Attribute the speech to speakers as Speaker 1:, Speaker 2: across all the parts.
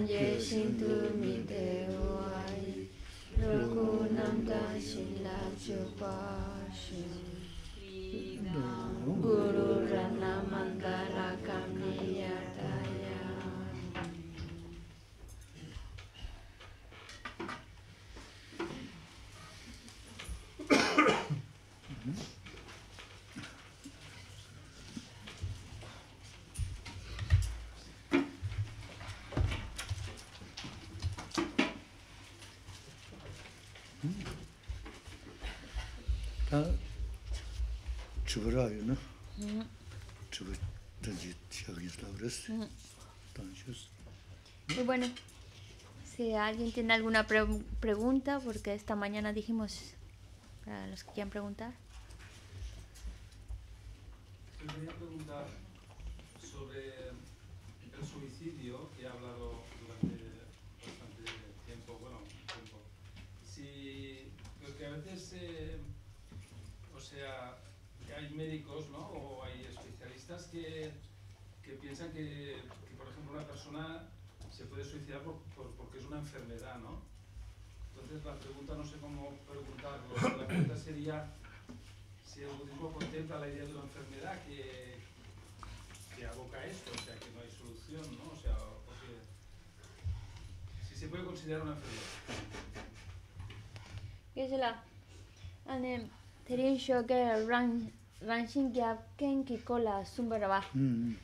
Speaker 1: Sanjesin Tumi Deoai Raghunam Dashin Lajupashi Y bueno, si alguien tiene alguna pregunta, porque esta mañana dijimos, para los que quieran preguntar. 아니 테린 랑란 란신 갭 켄키 콜라 숨바라바 음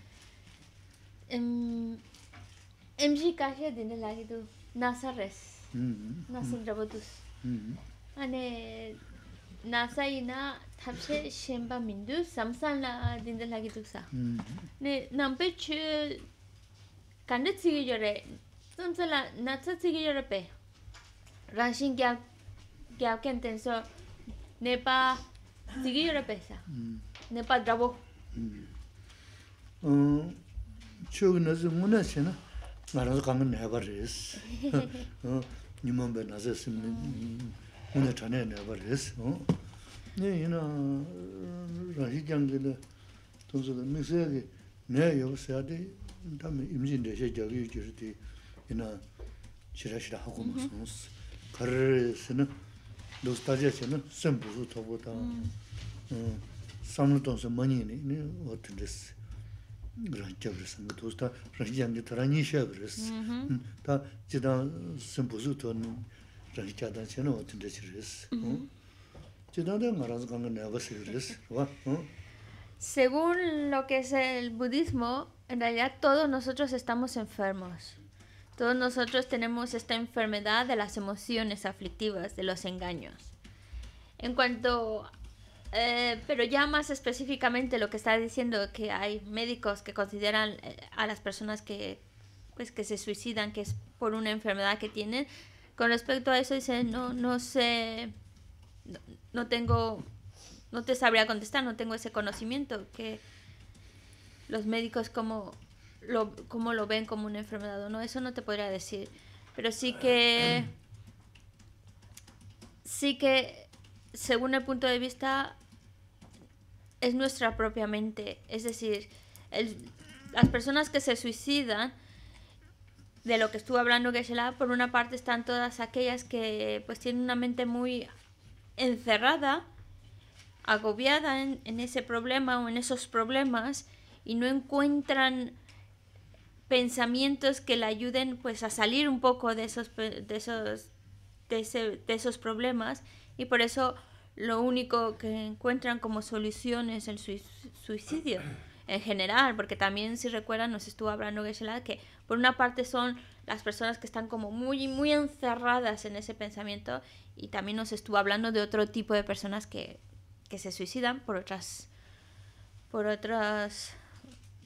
Speaker 1: MG 카케 데네 라기도 나사레스 음 나사드바투스 음 아니 나사이나 탑셰 셴바 민두 삼산라 딘데 라기투사 네 남베츠 간데 치기저레 삼산라 나츠 치기저레페 란신 갭 네빠 디기르 베사 네파 드라보
Speaker 2: 음 추그너즈 무나세나 나라서 가면 해버리스 어 니몬베 나세스 무나 전에 해버리스 어 네, 이나 라시 장들 동서도 미세하게 내 여보세요. 다음에 임진 저기 이나 지라시라 하고 무슨 가르스는 los tajia che na sem bu su to bu ta sam se ma ni ni ni o tin des gran che bres sang to sta ran yang ge tra bres ta ji da sem bu su to ni ran cha da che na o des bres ji da de ma ra ga na bres wa
Speaker 1: Según lo que es el budismo, en realidad todos nosotros estamos enfermos. Todos nosotros tenemos esta enfermedad de las emociones aflictivas, de los engaños. En cuanto, eh, pero ya más específicamente lo que está diciendo, que hay médicos que consideran eh, a las personas que, pues, que se suicidan, que es por una enfermedad que tienen, con respecto a eso dice no, no sé, no tengo, no te sabría contestar, no tengo ese conocimiento, que los médicos como lo, cómo lo ven como una enfermedad o no, eso no te podría decir. Pero sí que. Sí que, según el punto de vista, es nuestra propia mente. Es decir, las personas que se suicidan, de lo que estuvo hablando Geshe-la, por una parte están todas aquellas que pues tienen una mente muy encerrada, agobiada en ese problema o en esos problemas y no encuentran pensamientos que le ayuden pues a salir un poco de esos, de esos, de, esos problemas y por eso lo único que encuentran como solución es el suicidio en general, porque también si recuerdan nos estuvo hablando que por una parte son las personas que están como muy muy encerradas en ese pensamiento y también nos estuvo hablando de otro tipo de personas que, que se suicidan por otras por otras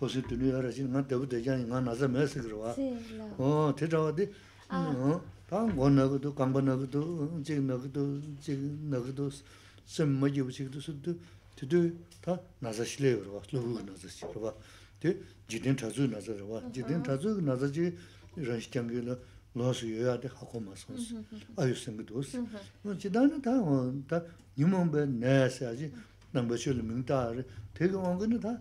Speaker 2: 호세 드니아라 지금 나 대부 대장이 나 나서 메시 그러와 어 대자와디 어 다음 원하고도 강번하고도 지금 너도 지금 너도 좀 뭐지 없이도 수도 되도 다 나서 실래 그러와 누구 나서 실 그러와 뒤 지든 자주 나서 그러와 지든 자주 나서지 이런 시장교로 로스 요야데 하고 마선스 아유 뭐 지단은 다다 니몬베 내서야지 남버셔를 명다 대금 온 거는 다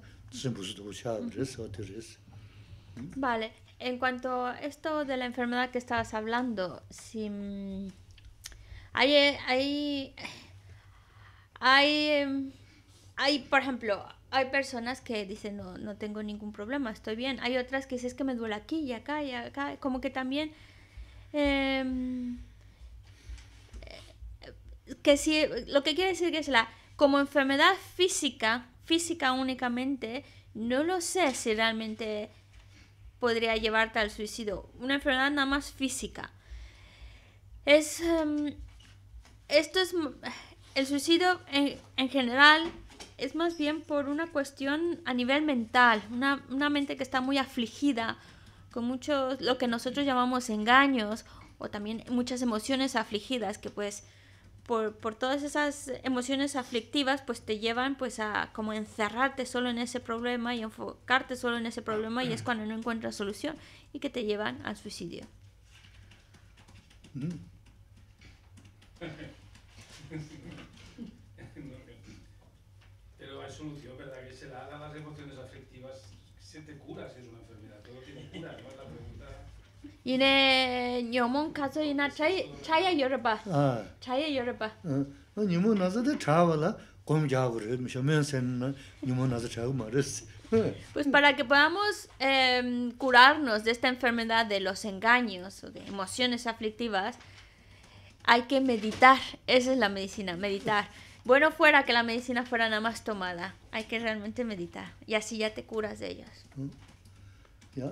Speaker 1: Vale, en cuanto a esto de la enfermedad que estabas hablando, si mm, eh, hay, hay, hay, em, hay, por ejemplo, hay personas que dicen no, no tengo ningún problema, estoy bien. Hay otras que dicen es que me duele aquí y acá y acá, como que también em, eh, que si lo que quiere decir que es la como enfermedad física física únicamente, no lo sé si realmente podría llevarte al suicidio. Una enfermedad nada más física. Es. Em, esto es. El suicidio en, general es más bien por una cuestión a nivel mental. Una, una mente que está muy afligida con muchos. lo que nosotros llamamos engaños o también muchas emociones afligidas que pues por, por, todas esas emociones aflictivas, pues te llevan pues a como encerrarte solo en ese problema y enfocarte solo en ese problema y es cuando no encuentras solución y que te llevan al suicidio.
Speaker 2: Pero hay solución,
Speaker 1: 이네 녀몽 가서 이나 차이 아어
Speaker 2: 녀몽 나서도 차와라 곰 차고 말았어
Speaker 1: Pues para que podamos em, curarnos de esta enfermedad de los engaños o de emociones aflictivas, hay que meditar. Esa es la medicina, meditar. Bueno fuera que la medicina fuera nada más tomada. Hay que realmente meditar. Y así ya te curas de ellos. Ya,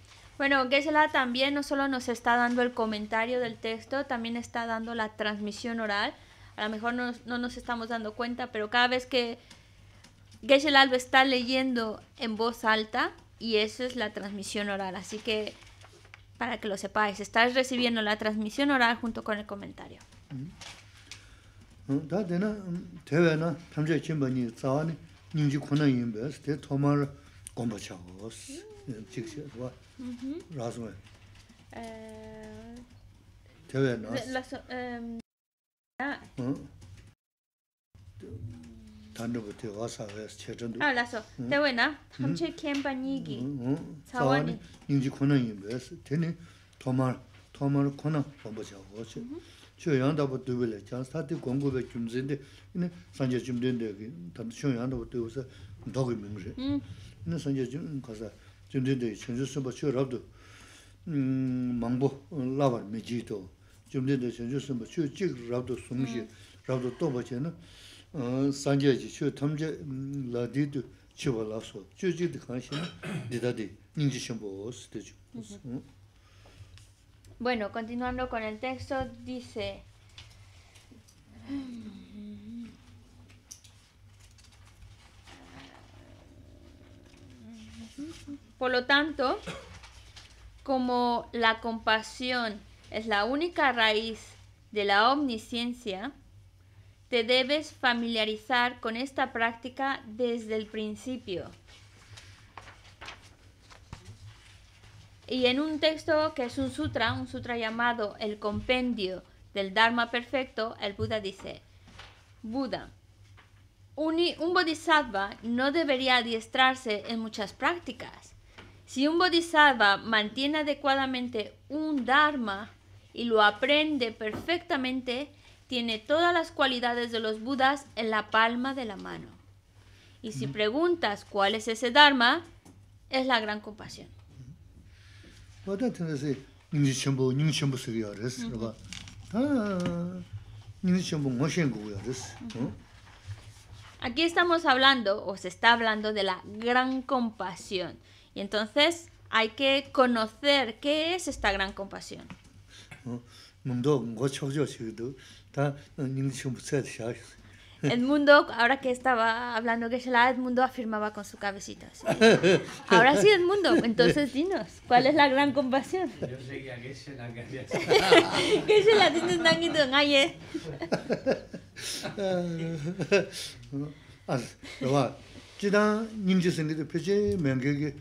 Speaker 1: Bueno, Gesela también no solo nos está dando el comentario del texto, también está dando la transmisión oral. A lo mejor no, no nos estamos dando cuenta, pero cada vez que Gesela lo está leyendo en voz alta, y eso es la transmisión oral. Así que, para que lo sepáis, estás recibiendo la transmisión oral junto con el comentario.
Speaker 2: 라즈웨 에 테베 나스
Speaker 1: 라스 음
Speaker 2: 단노부터 와사베 체전도 아 라소
Speaker 1: 테베나 함체 캠바니기
Speaker 2: 사와니 인지 코나니 베스 테네 토마 토마 코나 오버자 오시 초연답도 되게 잘 사티 공급에 김진데 이제 산제 좀 된데 담시온 연답도 되어서 더 그밍지 이제 산제 좀 가서 jimdinde chenzu sunpa 음 망보 mangbo labar mi ji to jimdinde chenzu sunpa chu jik rabdu sumshi rabdu toba che na sanjia ji chu tamze so
Speaker 1: bueno, continuando con el texto dice Por lo tanto, como la compasión es la única raíz de la omnisciencia, te debes familiarizar con esta práctica desde el principio. Y en un texto que es un sutra, un sutra llamado el compendio del Dharma perfecto, el Buda dice, Buda, un, bodhisattva no debería adiestrarse en muchas prácticas. Si un bodhisattva mantiene adecuadamente un dharma y lo aprende perfectamente, tiene todas las cualidades de los budas en la palma de la mano. Y si preguntas cuál es ese dharma, es la gran compasión. Eh, Aquí estamos hablando, o se está hablando, de la gran compasión. Y entonces hay que conocer qué es esta gran compasión. Edmundo, ahora que estaba hablando Geshe-la, Edmundo afirmaba con su cabecita. Así.
Speaker 2: Ahora sí, Edmundo, entonces
Speaker 1: dinos, ¿cuál es la gran compasión?
Speaker 2: Yo sé que a Geshe-la Geshe-la tiene un tanguito en ayer. Rwa, chidang nyingji sengi peche mengegi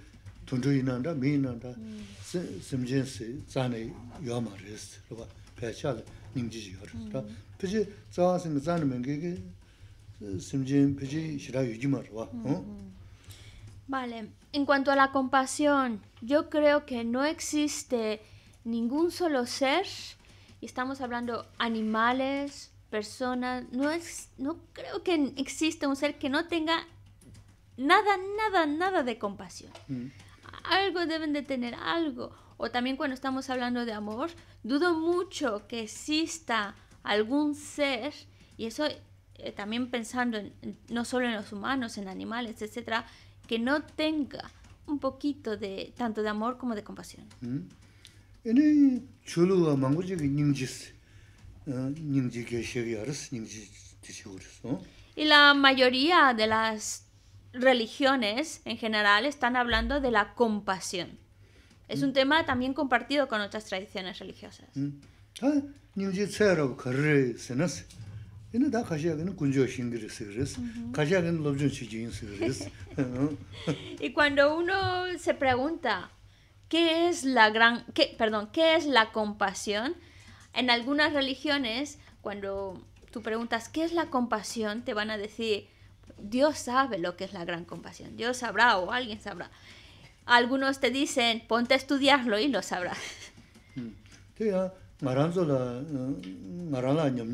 Speaker 2: tundu inanda, mi inanda, simjen se zane yuwa ma res, rwa, pecha nyingji yuwa res. Peche zawa sengi zane mengegi Mm, mm.
Speaker 1: Vale, en cuanto a la compasión, yo creo que no existe ningún solo ser, y estamos hablando animales, personas, no, no creo que exista un ser que no tenga nada, nada, nada de compasión. Mm. Algo deben de tener, algo. O también cuando estamos hablando de amor, dudo mucho que exista algún ser, y eso eh, también pensando no solo en los humanos, en animales, etcétera, que no tenga un poquito de tanto de amor como de compasión.
Speaker 2: Mm. Eh,
Speaker 1: y la mayoría de las religiones en general están hablando de la compasión. Es mm. un tema también compartido con otras tradiciones religiosas.
Speaker 2: Mm. Ah,
Speaker 1: y cuando uno se pregunta qué es la gran qué perdón qué es la compasión en algunas religiones cuando tú preguntas qué es la compasión te van a decir Dios sabe lo que es la gran compasión Dios sabrá o alguien sabrá algunos te dicen ponte a estudiarlo y lo sabrás
Speaker 2: Sí, hmm. la eh,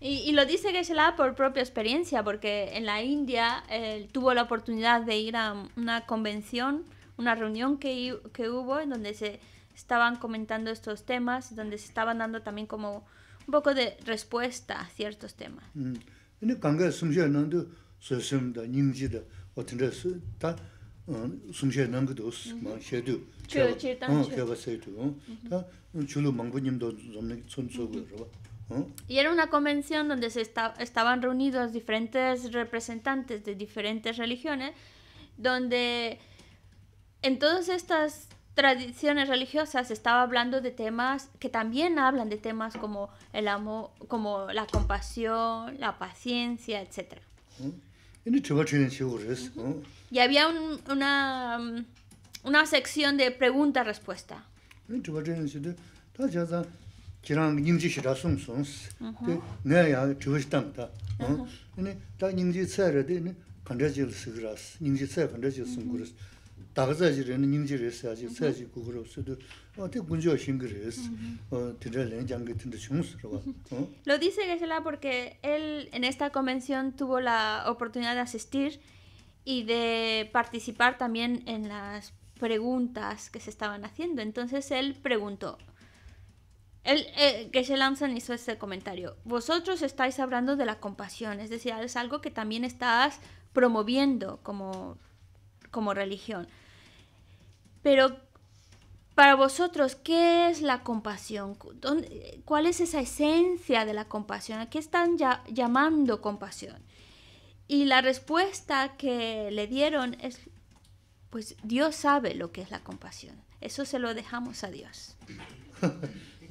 Speaker 1: y, y, lo dice que se la por propia experiencia, porque en la India él tuvo la oportunidad de ir a una convención, una reunión que, que hubo en donde se estaban comentando estos temas, donde se estaban dando también como un poco de respuesta a ciertos temas. Y era una convención donde se estaban reunidos diferentes representantes de diferentes religiones, donde en todas estas tradiciones religiosas estaba hablando de temas que también hablan de temas como el amor, como la compasión, la paciencia, etc y había una, una sección de pregunta-respuesta.
Speaker 2: Lo dice
Speaker 1: Gesela porque él en esta convención tuvo la oportunidad de asistir y de participar también en las preguntas que se estaban haciendo. Entonces él preguntó, él, eh, Geshe hizo este comentario, vosotros estáis hablando de la compasión, es decir, es algo que también estás promoviendo como, como religión. Pero para vosotros, ¿qué es la compasión? ¿Cuál es esa esencia de la compasión? ¿A qué están llamando compasión? Y la respuesta que le dieron es, pues Dios sabe lo que es la compasión. Eso se lo dejamos a Dios.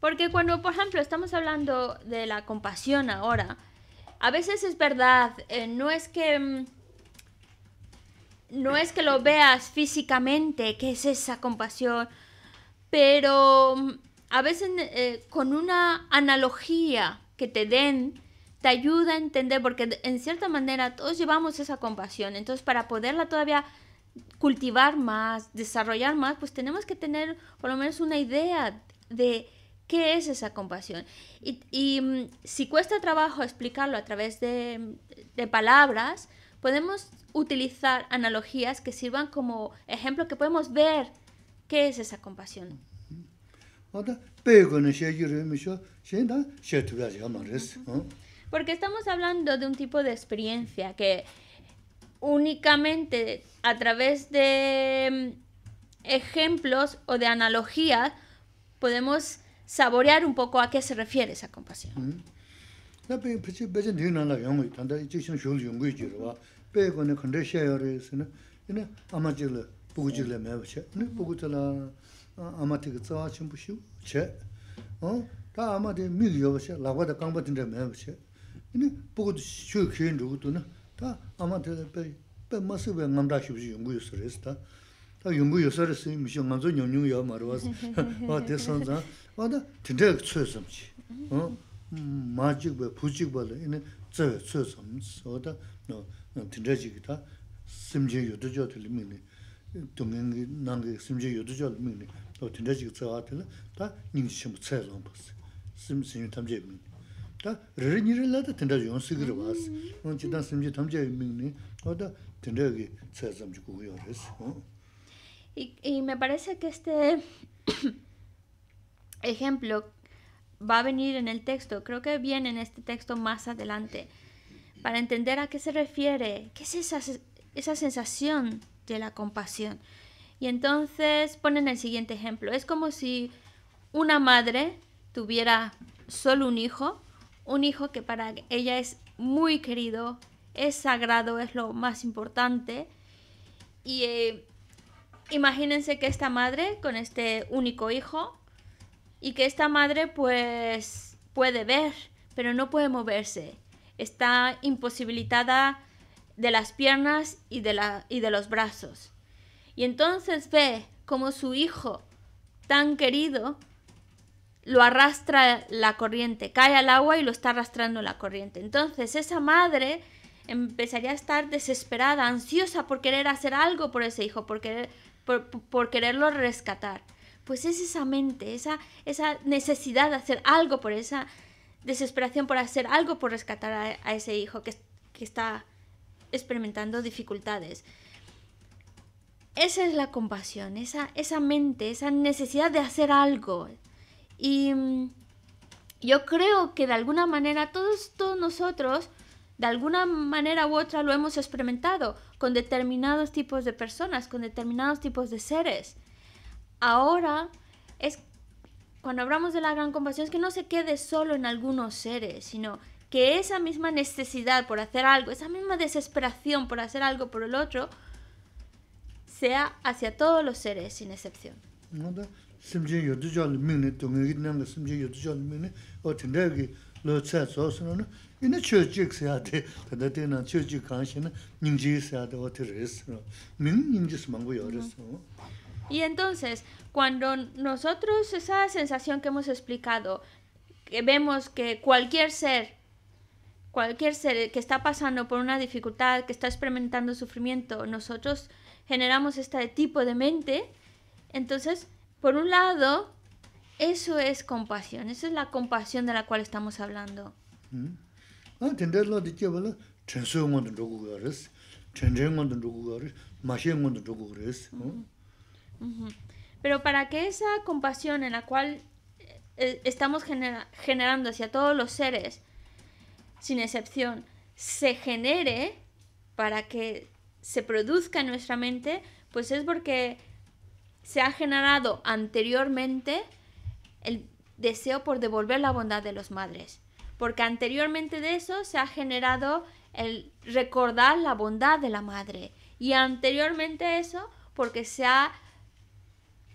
Speaker 1: Porque cuando, por ejemplo, estamos hablando de la compasión ahora, a veces es verdad, eh, no es que... Mm, no es que lo veas físicamente, que es esa compasión, pero mm, a veces eh, con una analogía que te den, te ayuda a entender, porque en cierta manera todos llevamos esa compasión, entonces para poderla todavía cultivar más, desarrollar más, pues tenemos que tener por lo menos una idea de ¿Qué es esa compasión? Y, mm, si cuesta trabajo explicarlo a través de, de palabras, podemos utilizar analogías que sirvan como ejemplo que podemos ver qué es esa compasión. Porque estamos hablando de un tipo de experiencia que únicamente a través de mm, ejemplos o de analogías podemos saborear un poco a qué se refiere esa compasión.
Speaker 2: Mm. 바다 드득 쳐섬지 어 마직베 부직벌 이네 저 쳐섬 소다 너 드득지기다 심지 요도죠 들미니 동행이 난게 심지 요도죠 들미니 또 드득지기 다 닝심 쳐섬 버스 심심 탐제미 다 르르니르라다 텐다지 용식으로 봤어. 뭔 심지 탐제 의미니. 거다 된다기 처점 주고요.
Speaker 1: 이이 me parece que este ejemplo va a venir en el texto, creo que viene en este texto más adelante, para entender a qué se refiere, qué es esa, esa sensación de la compasión. Y entonces ponen el siguiente ejemplo. Es como si una madre tuviera solo un hijo, un hijo que para ella es muy querido, es sagrado, es lo más importante. Y eh, imagínense que esta madre con este único hijo y que esta madre pues puede ver, pero no puede moverse. Está imposibilitada de las piernas y de, la, y de los brazos. Y entonces ve como su hijo tan querido lo arrastra la corriente, cae al agua y lo está arrastrando la corriente. Entonces esa madre empezaría a estar desesperada, ansiosa por querer hacer algo por ese hijo, por, por quererlo rescatar pues es esa mente, esa, necesidad de hacer algo por esa desesperación por hacer algo por rescatar a, ese hijo que, que está experimentando dificultades. Esa es la compasión, esa, esa mente, esa necesidad de hacer algo. Y mm, yo creo que de alguna manera todos, todos nosotros, de alguna manera u otra, lo hemos experimentado con determinados tipos de personas, con determinados tipos de seres. Ahora es cuando hablamos de la gran compasión es que no se quede solo en algunos seres, sino que esa misma necesidad por hacer algo, esa misma desesperación por hacer algo por el otro, sea hacia todos los seres sin excepción. Y entonces, cuando nosotros esa sensación que hemos explicado, que vemos que cualquier ser, cualquier ser que está pasando por una dificultad, que está experimentando sufrimiento, nosotros generamos este tipo de mente, entonces, por un lado, eso es compasión, esa es la compasión de la cual estamos hablando.
Speaker 2: Mm. Ah,
Speaker 1: pero para que esa compasión en la cual eh, eh, estamos generando hacia todos los seres, sin excepción, se genere, para que se produzca en nuestra mente, pues es porque se ha generado anteriormente el deseo por devolver la bondad de los madres. Porque anteriormente de eso se ha generado el recordar la bondad de la madre. Y anteriormente eso, porque se ha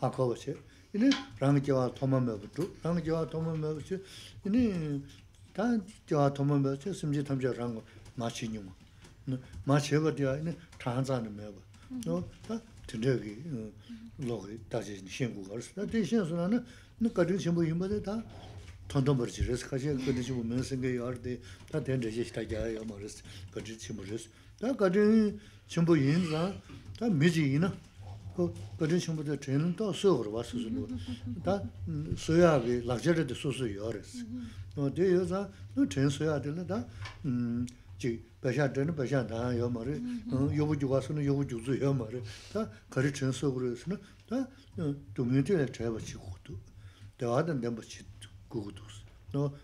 Speaker 2: hakawa xe. Ini rangi jiwa thoma mewa dhru, rangi jiwa thoma mewa xe, ini taa jiwa thoma mewa xe, simji thamja rangi ma xe nyuma. Ma xe wa diwa ini thangzani mewa. No, taa tindayagi logi daji xingu gharisi. Taa di xingu suna na qadrin xingu yinba de taa 그 버전 정보도 되는 또 서울로 와서 주는 소야비 럭셔리도 소소요 알았어 또 되어서 그 전소야들은다 음지 배자 되는 배자다 요다 거리 전소 다 동네들 잡아치 고도 더 하던 데너 그것도 또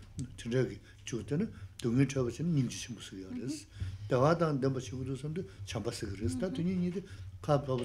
Speaker 2: 동네 잡아치는 민지 심수요 알았어 더 하던 잡아서 그랬다 돈이 니들 Y bueno,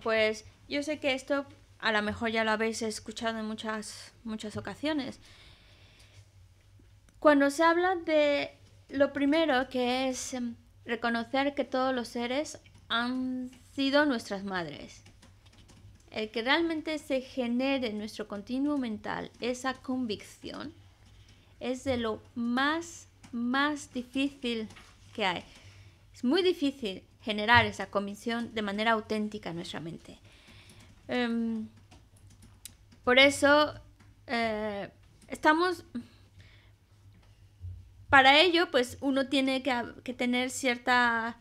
Speaker 1: pues yo sé que esto a lo mejor ya lo habéis escuchado en muchas, muchas ocasiones. Cuando se habla de lo primero que es em, reconocer que todos los seres han sido nuestras madres. El que realmente se genere en nuestro continuo mental esa convicción es de lo más, más difícil que hay. Es muy difícil generar esa convicción de manera auténtica en nuestra mente. Em, por eso eh, estamos para ello, pues uno tiene que, tener cierta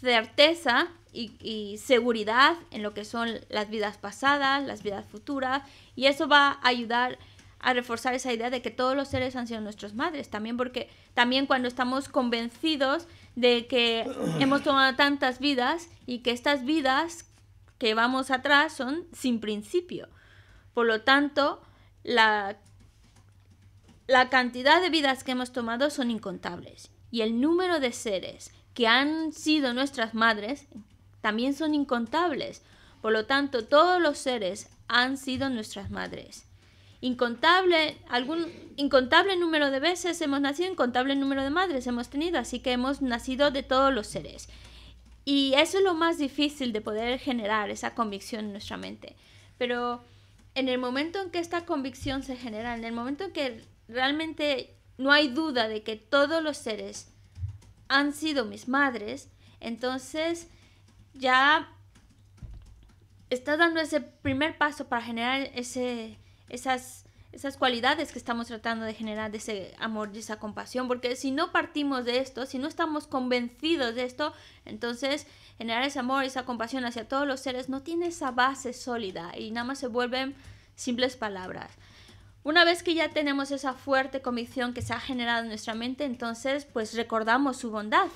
Speaker 1: certeza y, seguridad en lo que son las vidas pasadas, las vidas futuras, y eso va a ayudar a reforzar esa idea de que todos los seres han sido nuestras madres, también porque también cuando estamos convencidos de que hemos tomado tantas vidas y que estas vidas que vamos atrás son sin principio. Por lo tanto, la la cantidad de vidas que hemos tomado son incontables y el número de seres que han sido nuestras madres también son incontables. Por lo tanto, todos los seres han sido nuestras madres. Incontable, algún incontable número de veces hemos nacido, incontable número de madres hemos tenido, así que hemos nacido de todos los seres. Y eso es lo más difícil de poder generar esa convicción en nuestra mente. Pero en el momento en que esta convicción se genera, en el momento en que realmente no hay duda de que todos los seres han sido mis madres, entonces ya estás dando ese primer paso para generar ese, esas, esas cualidades que estamos tratando de generar, de ese amor, y esa compasión, porque si no partimos de esto, si no estamos convencidos de esto, entonces generar ese amor, y esa compasión hacia todos los seres no tiene esa base sólida y nada más se vuelven simples palabras. Una vez que ya tenemos esa fuerte convicción que se ha generado en nuestra mente, entonces pues recordamos su bondad.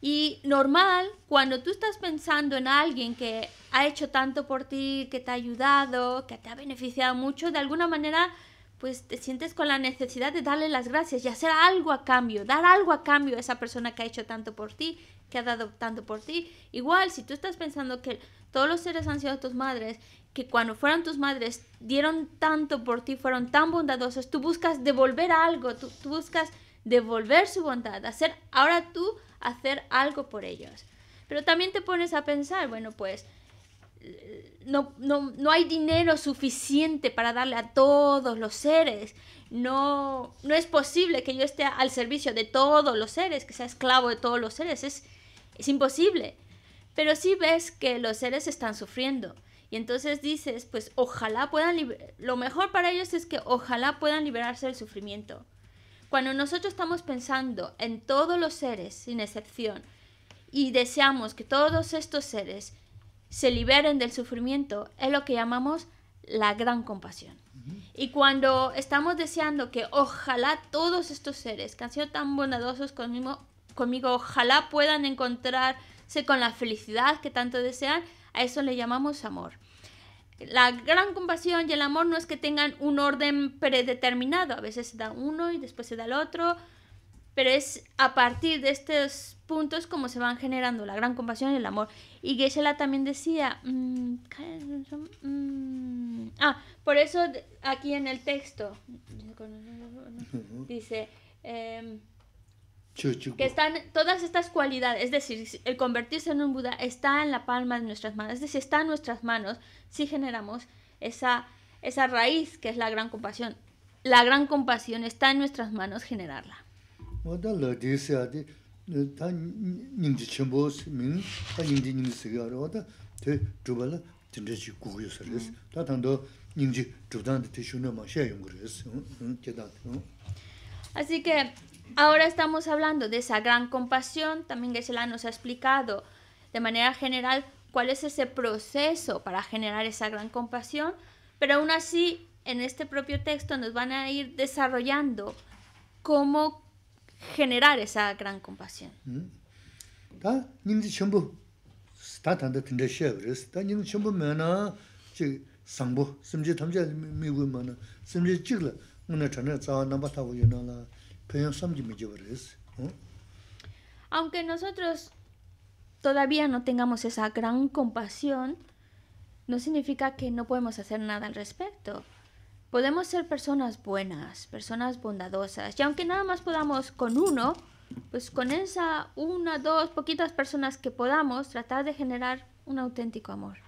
Speaker 1: Y normal, cuando tú estás pensando en alguien que ha hecho tanto por ti, que te ha ayudado, que te ha beneficiado mucho, de alguna manera pues te sientes con la necesidad de darle las gracias y hacer algo a cambio, dar algo a cambio a esa persona que ha hecho tanto por ti, que ha dado tanto por ti. Igual, si tú estás pensando que todos los seres han sido tus madres que cuando fueron tus madres dieron tanto por ti, fueron tan bondadosos, tú buscas devolver algo, tú, buscas devolver su bondad, hacer ahora tú hacer algo por ellos. Pero también te pones a pensar, bueno, pues no, hay dinero suficiente para darle a todos los seres. No, no es posible que yo esté al servicio de todos los seres, que sea esclavo de todos los seres. Es, es imposible. Pero sí ves que los seres están sufriendo. Y entonces dices, pues ojalá puedan, lo mejor para ellos es que ojalá puedan liberarse del sufrimiento. Cuando nosotros estamos pensando en todos los seres, sin excepción, y deseamos que todos estos seres se liberen del sufrimiento, es lo que llamamos la gran compasión. Y cuando estamos deseando que ojalá todos estos seres que han sido tan bondadosos conmigo, conmigo ojalá puedan encontrarse con la felicidad que tanto desean, a eso le llamamos amor. La gran compasión y el amor no es que tengan un orden predeterminado, a veces se da uno y después se da el otro, pero es a partir de estos puntos como se van generando la gran compasión y el amor. Y geshe también decía, mm, mm". ah, por eso aquí en el texto dice, que están todas estas cualidades, es decir, el convertirse en un Buda está en la palma de nuestras manos, es decir, está en nuestras manos si generamos esa, esa raíz que es la gran compasión. La gran compasión está en nuestras manos generarla. Así que Ahora estamos hablando de esa gran compasión. También Geshe-la nos ha explicado de manera general cuál es ese proceso para generar esa gran compasión, pero aún así en este propio texto nos van a ir desarrollando cómo generar esa gran compasión. Mm. Aunque nosotros todavía no tengamos esa gran compasión, no significa que no podemos hacer nada al respecto. Podemos ser personas buenas, personas bondadosas, y aunque nada más podamos con uno, pues con esa una, dos, poquitas personas que podamos tratar de generar un auténtico amor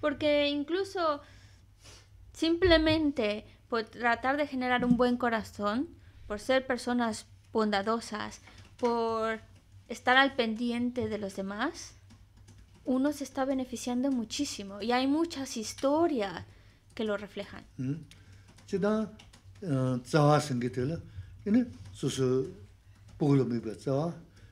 Speaker 1: porque incluso simplemente por tratar de generar un buen corazón por ser personas bondadosas por estar al pendiente de los demás uno se está beneficiando muchísimo y hay muchas historias que lo reflejan.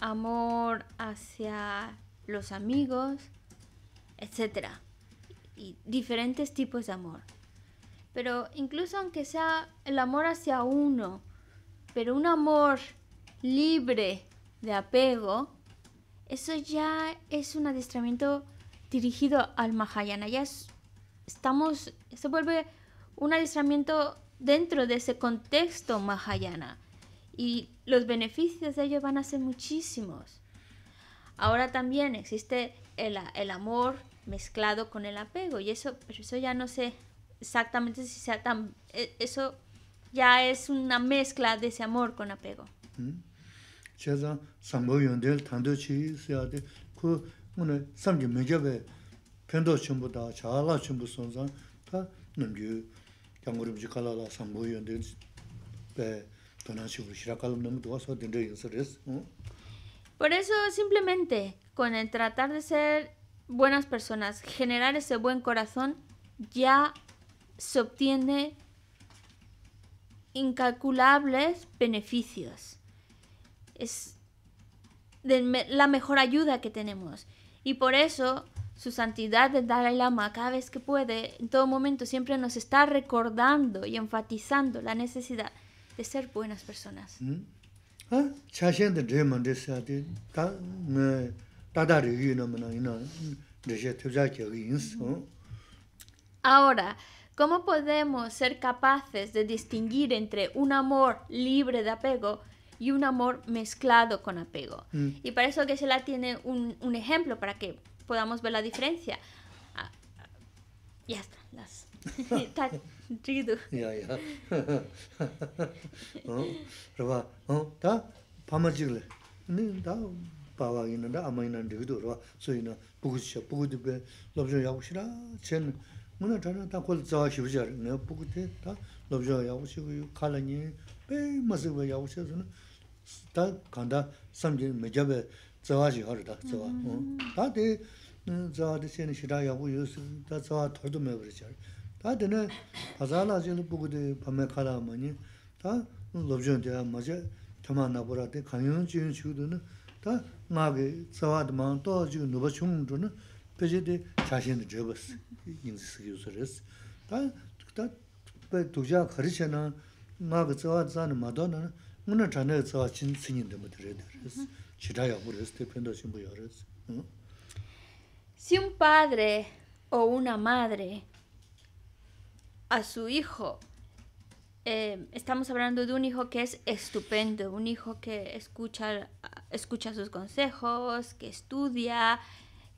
Speaker 1: amor hacia los amigos, etc. Y diferentes tipos de amor. Pero incluso aunque sea el amor hacia uno, pero un amor libre de apego, eso ya es un adiestramiento dirigido al Mahayana. Ya estamos, se vuelve un adiestramiento dentro de ese contexto Mahayana y los beneficios de ello van a ser muchísimos. Ahora también existe el, amor mezclado con el apego y eso, eso ya no sé exactamente si sea tan... E, eso ya es una mezcla de ese amor con apego. Por eso simplemente con el tratar de ser buenas personas, generar ese buen corazón, ya se obtiene incalculables beneficios. Es la mejor ayuda que tenemos. Y por eso su santidad de Dalai Lama cada vez que puede, en todo momento, siempre nos está recordando y enfatizando la necesidad de ser buenas personas.
Speaker 2: ¿Mm? ¿Ah?
Speaker 1: Ahora, ¿cómo podemos ser capaces de distinguir entre un amor libre de apego y un amor mezclado con apego? Mm. Y para eso que se la tiene un, un ejemplo para que podamos ver la diferencia. Ah, ah, ya está, las. 찌기도 야야
Speaker 2: 어 그러봐 어다 밤을 찍을래 네다 봐봐 있는데 아마 있는 데도 소이나 부구셔 부구드베 럽저 야구시라 첸 문어 전에 다 걸어 자 쉬우자 네 부구테 다 럽저 야구시고 칼라니 베 마스베 야구셔서는 다 간다 삼지 메접에 자와지 하르다 자와 어 다데 자데 첸 시라 야구 요스 다 자와 털도 메버지 Tā tēne pāzāla jīla būgūdī pāme kārā mañi, tā lopchūn tēyā mācā tamā nāpura tē kāñyōn chīyōn chūdō nā, tā ngā kī tsāvā tī māṅ tō chīyō nūpa chūng tō nā, pēchē tē chāshīn tē chē bās, yīngzī sī kī rēs. Tā pē tūkchā khari nā, mā tō nā, nā chā tē tē tē
Speaker 1: Si un padre o una madre a su hijo. Em, estamos hablando de un hijo que es estupendo, un hijo que escucha, escucha sus consejos, que estudia,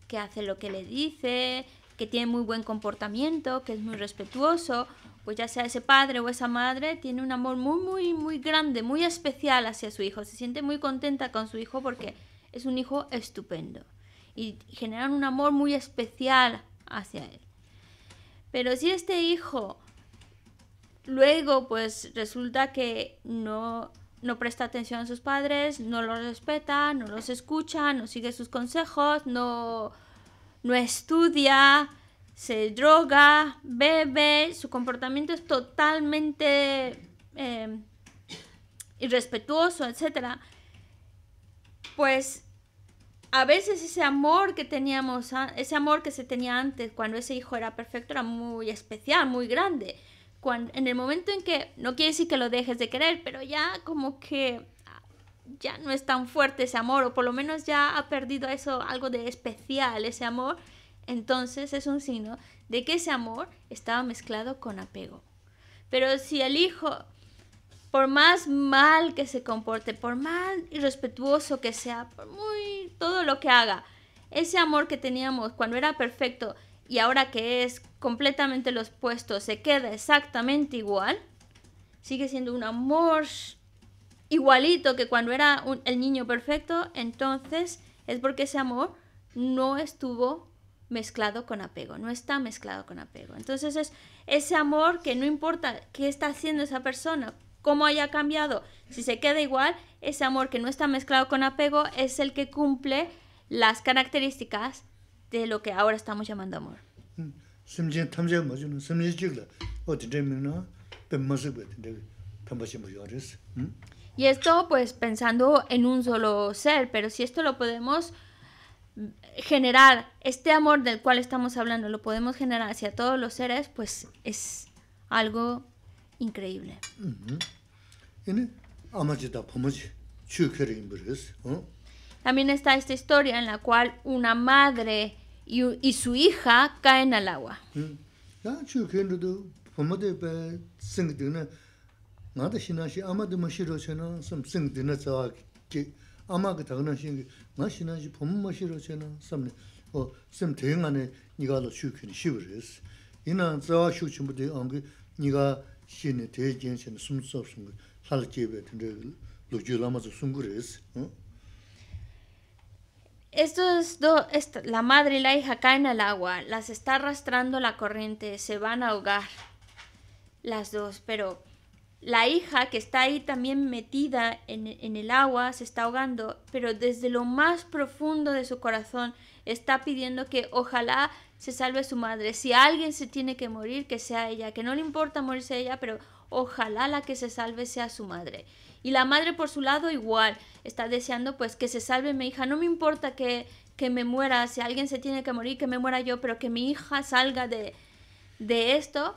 Speaker 1: que hace lo que le dice, que tiene muy buen comportamiento, que es muy respetuoso, pues ya sea ese padre o esa madre, tiene un amor muy, muy, muy grande, muy especial hacia su hijo. Se siente muy contenta con su hijo porque es un hijo estupendo. Y generan un amor muy especial hacia él. Pero si este hijo Luego, pues resulta que no, presta atención a sus padres, no los respeta, no los escucha, no sigue sus consejos, no, estudia, se droga, bebe, su comportamiento es totalmente em, irrespetuoso, etc. Pues a veces ese amor que teníamos, ese amor que se tenía antes cuando ese hijo era perfecto era muy especial, muy grande en el momento en que, no quiere decir que lo dejes de querer, pero ya como que ah, ya no es tan fuerte ese amor, o por lo menos ya ha perdido eso, algo de especial ese amor, entonces es un signo de que ese amor estaba mezclado con apego. Pero si el hijo, por más mal que se comporte, por más irrespetuoso que sea, por muy todo lo que haga, ese amor que teníamos cuando era perfecto y ahora que es completamente los puestos se queda exactamente igual. Sigue siendo un amor igualito que cuando era el niño perfecto. Entonces es porque ese amor no estuvo mezclado con apego, no está mezclado con apego. Entonces es ese amor que no importa qué está haciendo esa persona, cómo haya cambiado, si se queda igual, ese amor que no está mezclado con apego es el que cumple las características de lo que ahora estamos llamando amor. Mm. Y esto pues pensando en un solo ser, pero si esto lo podemos generar, este amor del cual estamos hablando, lo podemos generar hacia todos los seres, pues es algo increíble. Mm-hmm. También está esta historia en la cual una madre y y su hija cae en el agua.
Speaker 2: Hmm. Ya chu que no do como de pe sing de na nga de sina si ama de mashi ro che na sam sing de na cha ki ama ga da na sing nga sina si pom mashi ro che sam ne o sam de nga ne ni ga do chu ki ni bu res ni na cha shu chu bu de ang ge ni ga ne de jen chen sum so sum ji be de ju la ma gu res hmm.
Speaker 1: Estos dos, la madre y la hija caen al agua, las está arrastrando la corriente, se van a ahogar las dos, pero la hija que está ahí también metida en el agua se está ahogando, pero desde lo más profundo de su corazón está pidiendo que ojalá se salve su madre. Si alguien se tiene que morir, que sea ella, que no le importa morirse ella, pero ojalá la que se salve sea su madre. Y la madre por su lado igual está deseando pues que se salve mi hija. No me importa que, que me muera, si alguien se tiene que morir, que me muera yo, pero que mi hija salga de, de esto.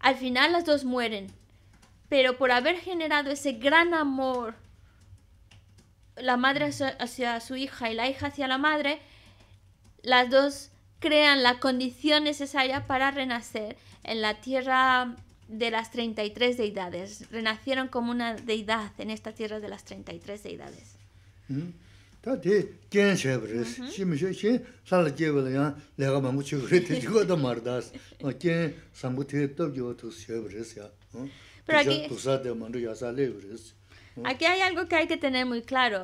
Speaker 1: Al final las dos mueren. Pero por haber generado ese gran amor la madre hacia su hija y la hija hacia la madre, las dos crean la condición necesaria para renacer en la tierra de las 33 deidades. Renacieron como una deidad en esta tierra de las 33 deidades.
Speaker 2: pero aquí Aquí
Speaker 1: hay algo que hay que tener muy claro.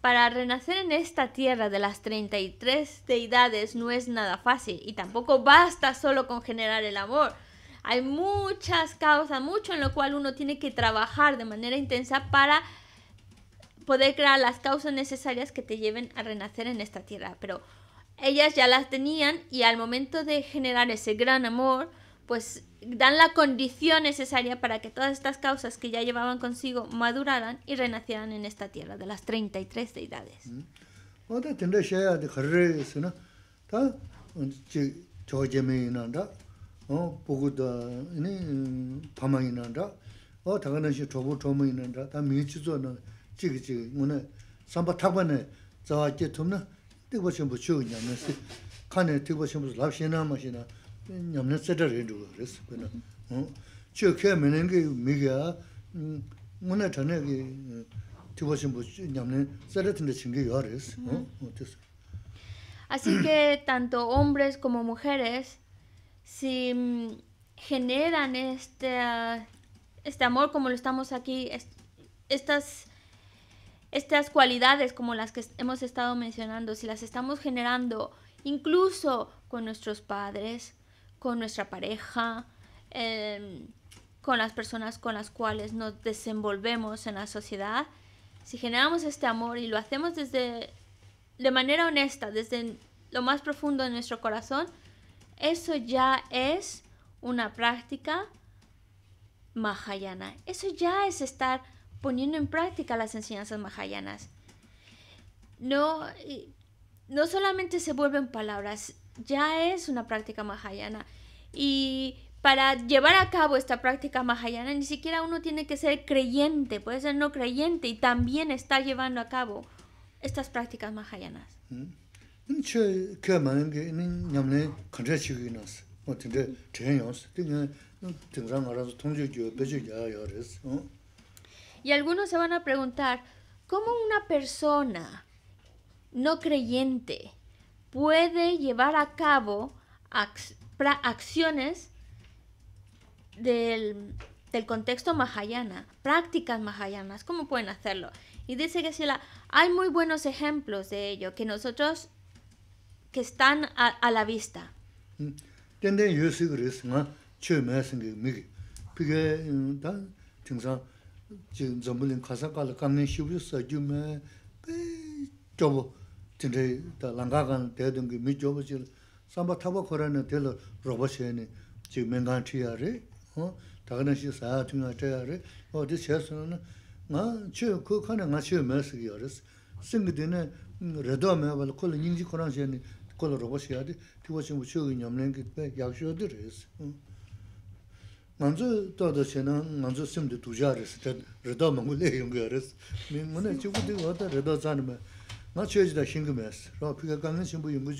Speaker 1: Para renacer en esta tierra de las 33 deidades no es nada fácil y tampoco basta solo con generar el amor. Hay muchas causas, mucho en lo cual uno tiene que trabajar de manera intensa para poder crear las causas necesarias que te lleven a renacer en esta tierra. Pero ellas ya las tenían y al momento de generar ese gran amor, pues dan la condición necesaria para que todas estas causas que ya llevaban consigo maduraran y renacieran en esta tierra de las 33 deidades. Mm. Así que tanto hombres como mujeres si mm, generan este ah, este amor como lo estamos aquí estas estas cualidades como las que hemos estado mencionando, si las estamos generando incluso con nuestros padres, con nuestra pareja, em, con las personas con las cuales nos desenvolvemos en la sociedad, si generamos este amor y lo hacemos desde de manera honesta, desde lo más profundo de nuestro corazón, eso ya es una práctica mahayana. Eso ya es estar poniendo en práctica las enseñanzas mahayanas. No, no solamente se vuelven palabras, ya es una práctica mahayana. Y para llevar a cabo esta práctica mahayana ni siquiera uno tiene que ser creyente, puede ser no creyente y también está llevando a cabo estas prácticas mahayanas. Y algunos se van a preguntar, ¿cómo una persona no creyente puede llevar a cabo acciones del, del, contexto mahayana, prácticas mahayanas, cómo pueden hacerlo. Y dice que si la, hay muy buenos ejemplos de ello que nosotros que están a, a la vista.
Speaker 2: 삼바 타바 코라네 텔로 로버셰니 지 멘간티야레 어 다그나시 사야팅아 테야레 어디 셰스는 나체 그 칸에 나체 메스기어스 싱그드네 레도메 발 콜로 닌지 코란셰니 콜로 로버셰야데 티워시 무쇼기 냠랭기 페 약쇼드레스 어 먼저 또더세나 먼저 심도 두자르스 때 르도 먹을래 용거르스 민문에 죽고도 얻어 르도 자는 나 나체지다 싱금했어 로피가 강은 신부 연구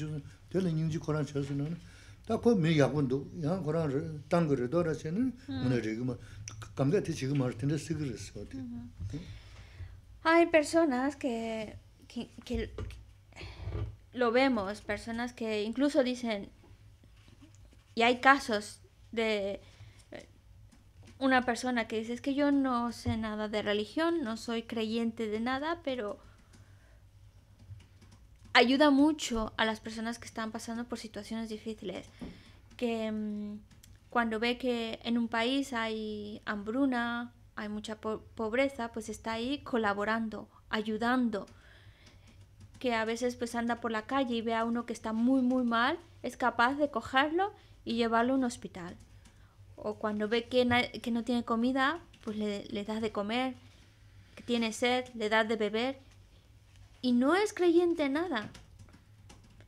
Speaker 1: Hay personas que, que lo vemos, personas que incluso dicen, y hay casos de eh, una persona que dice, es que yo no sé nada de religión, no soy creyente de nada, pero ayuda mucho a las personas que están pasando por situaciones difíciles. Que mm, cuando ve que en un país hay hambruna, hay mucha pobreza, pues está ahí colaborando, ayudando. Que a veces pues anda por la calle y ve a uno que está muy muy mal, es capaz de cogerlo y llevarlo a un hospital. O cuando ve que, que no tiene comida, pues le, le das de comer, que tiene sed, le das de beber y no es creyente en nada.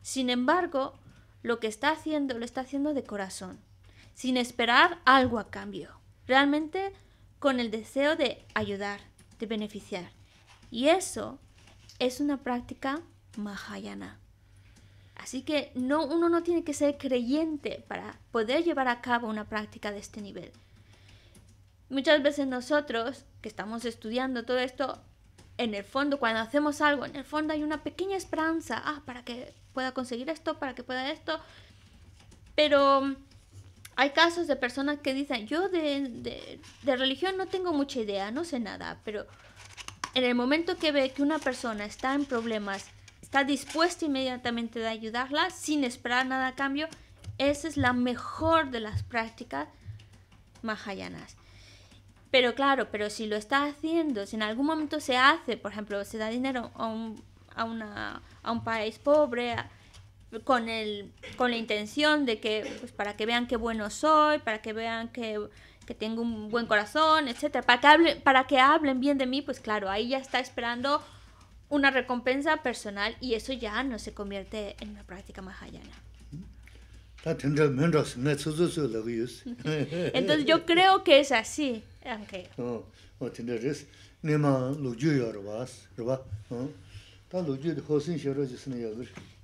Speaker 1: Sin embargo, lo que está haciendo lo está haciendo de corazón, sin esperar algo a cambio, realmente con el deseo de ayudar, de beneficiar. Y eso es una práctica mahayana. Así que no, uno no tiene que ser creyente para poder llevar a cabo una práctica de este nivel. Muchas veces nosotros, que estamos estudiando todo esto, en el fondo, cuando hacemos algo, en el fondo hay una pequeña esperanza, ah, para que pueda conseguir esto, para que pueda esto. Pero mm, hay casos de personas que dicen, yo de, de religión no tengo mucha idea, no sé nada, pero en el momento que ve que una persona está en problemas, está dispuesta inmediatamente de ayudarla sin esperar nada a cambio, esa es la mejor de las prácticas mahayanas. Pero claro, pero si lo está haciendo, si en algún momento se hace, por ejemplo, se da dinero a un, a una, un país pobre, con, el, con la intención de que, pues para que vean qué bueno soy, para que vean que, que tengo un buen corazón, etcétera, para que, hablen, para que hablen bien de mí, pues claro, ahí ya está esperando una recompensa personal y eso ya no se convierte en una práctica mahayana.
Speaker 2: Entonces yo
Speaker 1: creo que es así.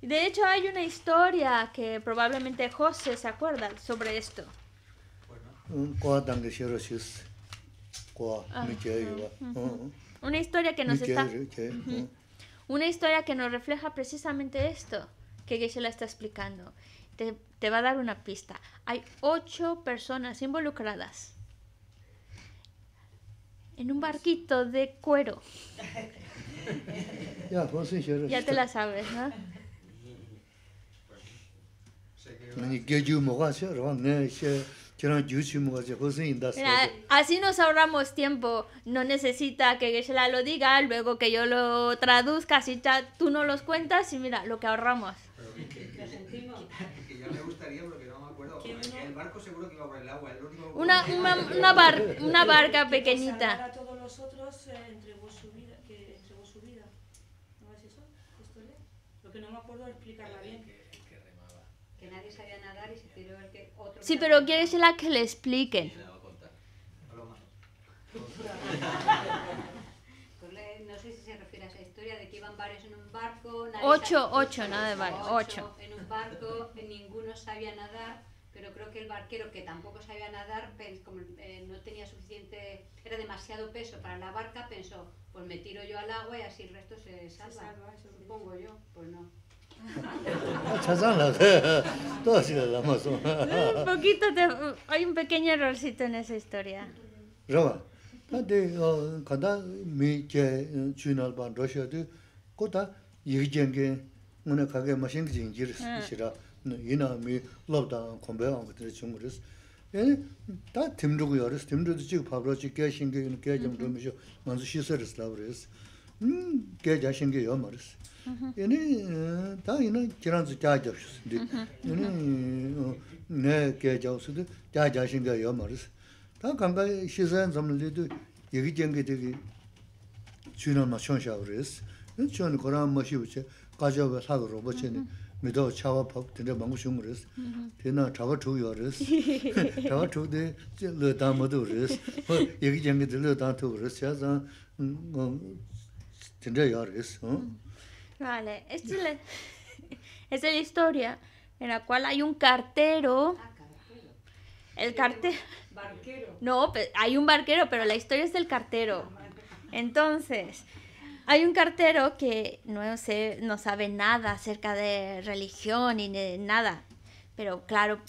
Speaker 1: De hecho hay una historia que probablemente José se acuerda sobre esto. Una historia que nos está Una historia que nos refleja precisamente esto que Geshe la está explicando. Te, te va a dar una pista. Hay ocho personas involucradas. En un barquito de cuero.
Speaker 2: Pues ya te la
Speaker 1: sabes, ¿no? así nos ahorramos tiempo. No necesita que Geshe-la lo diga, luego que yo lo traduzca. así ya tú no los cuentas, y mira, lo que ahorramos. Pero que, que, que, que, ya me gustaría porque no me acuerdo. El barco seguro que iba por el agua. Una barca, una barca pequeñita. ...a todos los otros eh, que entregó su vida. ¿No es eso? Esto Lo que no me acuerdo es explicarla bien. Que nadie sabía nadar y se tiró el que otro... Sí, pero quiere ser la que le explique. ...que pues le No sé si se refiere a esa historia de que iban varios en un barco... Ocho, ocho, nada de varios, ocho. ...en un barco, ninguno sabía nadar pero creo que el barquero que tampoco sabía nadar, como eh, no tenía suficiente, era demasiado peso para la barca, pensó, pues me tiro yo al agua y así el resto se salva. Se salva eso supongo yo, pues no. un poquito hay un pequeño errorcito en esa historia.
Speaker 2: Roba, tante kanda mi che chunal kota 이나 미 러브다 컴베 안 그들 중국에서 얘네 다 팀주고 여러 팀주도 지금 바로 지 계신 게 있는 게좀 도미죠 먼저 시설을 잡으래스 음 계자신 게 여머스 얘네 다 이나 지난주 자 잡으셨는데 얘네 네 계자우스도 자 자신 게 여머스 다 간다 시설 점을도 얘기 전게 되게 주는 맞춰 잡으래스 전 거란 맛이 붙여 가져와서 사도록 붙이는 mido chawa pab, tene mangu shungu res, tena chawa chuyo res, chawa chuyo de le dan mado res, yegi jengi de le dan tu res, ya zang tende ya res.
Speaker 1: Vale, esta es, es la historia en la cual hay un cartero, ah, el cartero, Barquero. no, hay un barquero, pero la historia es del cartero. Entonces, hay un cartero que no, sé, no sabe nada acerca de religión ni de nada, pero claro,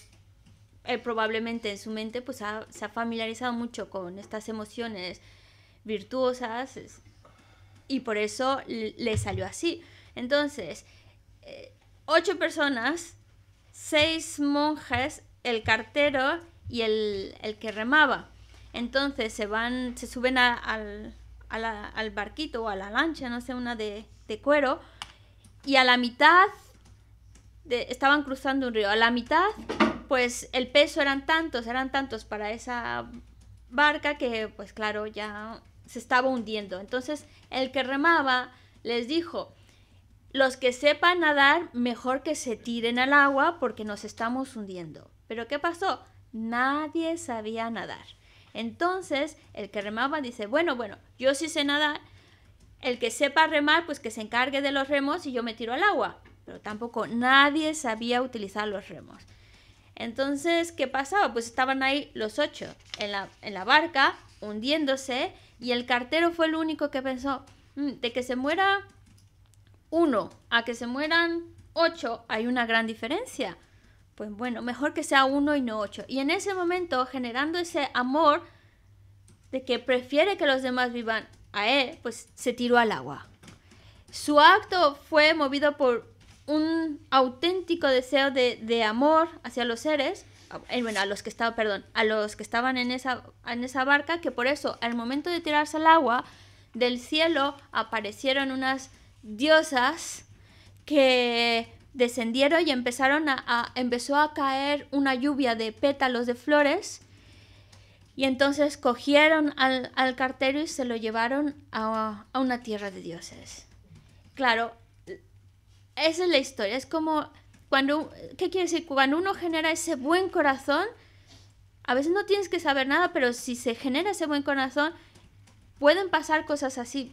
Speaker 1: él probablemente en su mente pues se ha familiarizado mucho con estas emociones virtuosas y por eso le salió así. Entonces, eh, ocho personas, seis monjes, el cartero y el, que remaba. Entonces se van, se suben al, al barquito o a la lancha, no sé, una de, cuero, y a la mitad estaban cruzando un río. A la mitad, pues el peso eran tantos, eran tantos para esa barca que, pues claro, ya se estaba hundiendo. Entonces, el que remaba les dijo, los que sepan nadar, mejor que se tiren al agua porque nos estamos hundiendo. Pero ¿qué pasó? Nadie sabía nadar. Entonces, el que remaba dice, bueno, bueno, yo sí sé nadar, el que sepa remar, pues que se encargue de los remos y yo me tiro al agua. Pero tampoco nadie sabía utilizar los remos. Entonces, ¿qué pasaba? Pues estaban ahí los ocho en la, barca, hundiéndose, y el cartero fue el único que pensó, mm, de que se muera uno a que se mueran ocho hay una gran diferencia pues bueno, mejor que sea uno y no ocho. Y en ese momento, generando ese amor de que prefiere que los demás vivan a él, pues se tiró al agua. Su acto fue movido por un auténtico deseo de, amor hacia los seres, ah, eh, bueno, a los que estaba perdón, a los que estaban en esa, en esa barca, que por eso, al momento de tirarse al agua, del cielo aparecieron unas diosas que descendieron y empezaron a, empezó a caer una lluvia de pétalos de flores y entonces cogieron al, cartero y se lo llevaron a, una tierra de dioses. Claro, esa es la historia, es como cuando, ¿qué quiere decir? Cuando uno genera ese buen corazón, a veces no tienes que saber nada, pero si se genera ese buen corazón, pueden pasar cosas así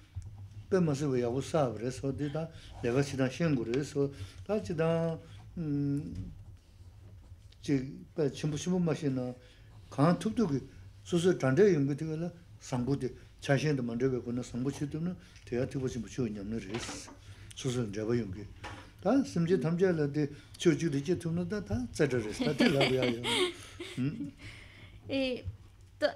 Speaker 2: pē mā sī wē yā wū sā wē rē sō dī tā lē gā chī tā xiān gu rē sō tā chī tā chī pē chīmbu chīmbu mā xī na kāng tūp tū kī sū sū tāndē tī kā lā sāng gu na tī wā nyam bā lā chī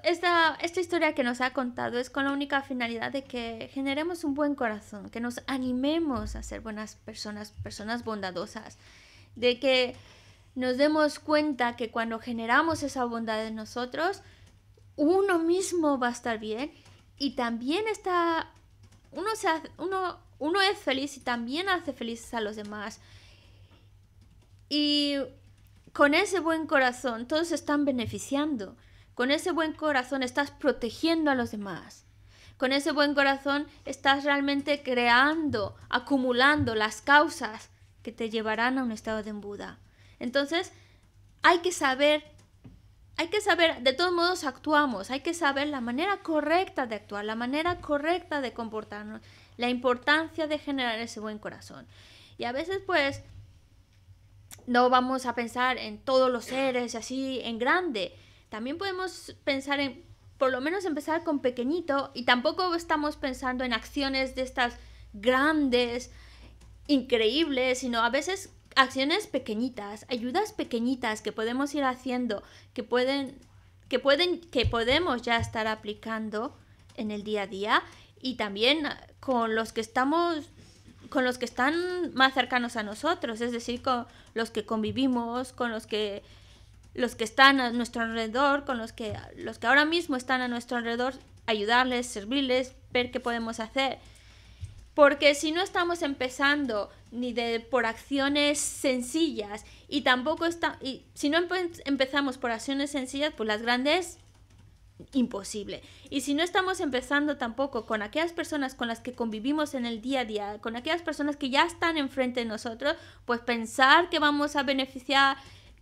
Speaker 1: Esta, historia que nos ha contado es con la única finalidad de que generemos un buen corazón, que nos animemos a ser buenas personas, personas bondadosas, de que nos demos cuenta que cuando generamos esa bondad en nosotros, uno mismo va a estar bien y también está, uno, uno es feliz y también hace felices a los demás. Y con ese buen corazón todos están beneficiando. Con ese buen corazón estás protegiendo a los demás. Con ese buen corazón estás realmente creando, acumulando las causas que te llevarán a un estado de embuda. Entonces, hay que saber, hay que saber, de todos modos actuamos, hay que saber la manera correcta de actuar, la manera correcta de comportarnos, la importancia de generar ese buen corazón. Y a veces, pues, no vamos a pensar en todos los seres así en grande, también podemos pensar en, por lo menos empezar con pequeñito y tampoco estamos pensando en acciones de estas grandes, increíbles, sino a veces acciones pequeñitas, ayudas pequeñitas que podemos ir haciendo, que pueden, que pueden, que podemos ya estar aplicando en el día a día y también con los que estamos con los que están más cercanos a nosotros, es decir, con los que convivimos, con los que los que están a nuestro alrededor, con los que, los que ahora mismo están a nuestro alrededor, ayudarles, servirles, ver qué podemos hacer. Porque si no estamos empezando ni de, por acciones sencillas y tampoco está, y si no empezamos por acciones sencillas, pues las grandes imposible. Y si no estamos empezando tampoco con aquellas personas con las que convivimos en el día a día, con aquellas personas que ya están enfrente de nosotros, pues pensar que vamos a beneficiar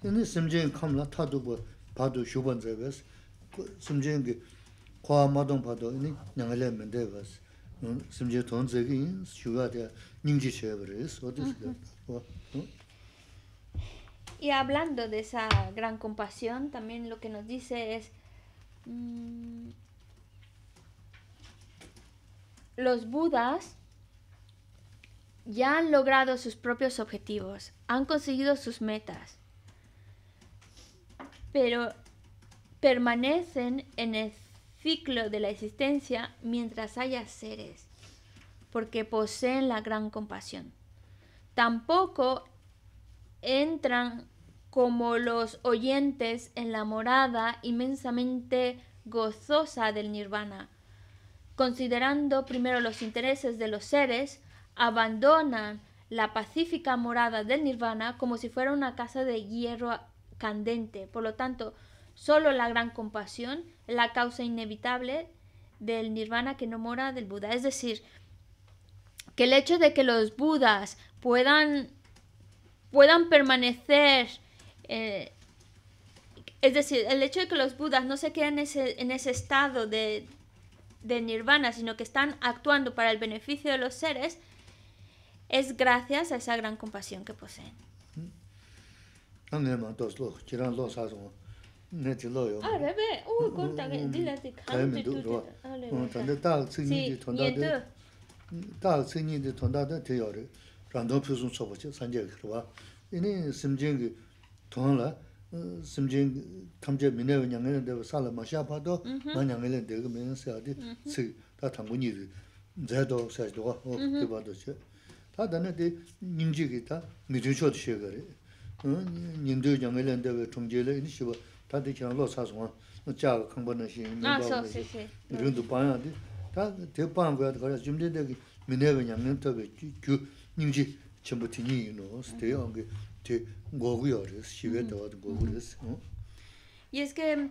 Speaker 1: Y hablando de esa gran compasión, también lo que nos dice es mm, los budas ya han logrado sus propios objetivos, han conseguido sus metas pero permanecen en el ciclo de la existencia mientras haya seres, porque poseen la gran compasión. Tampoco entran como los oyentes en la morada inmensamente gozosa del nirvana. Considerando primero los intereses de los seres, abandonan la pacífica morada del nirvana como si fuera una casa de hierro candente. Por lo tanto, solo la gran compasión es la causa inevitable del nirvana que no mora del Buda. Es decir, que el hecho de que los Budas puedan, puedan permanecer, eh, es decir, el hecho de que los Budas no se queden en ese, estado de nirvana, sino que están actuando para el beneficio de los seres, es gracias a esa gran compasión que poseen.
Speaker 2: 안내만 ee māntos lo xirān lo sās̍aṋaṋa néti lo yōg. ān
Speaker 1: ee bē, uu kōnta kēn dīla tē kāyā mī du rwa. ān ee bē,
Speaker 2: tā kā tsī nī dē tōntā dē, tā kā tsī nī dē tōntā dē tē yōg rī, rāndō pīw sūṋaṋaṋa sāñjē kī rwa. ān ee simchīngi tōhā nā, simchīngi tamchē mīnei Y
Speaker 1: es que,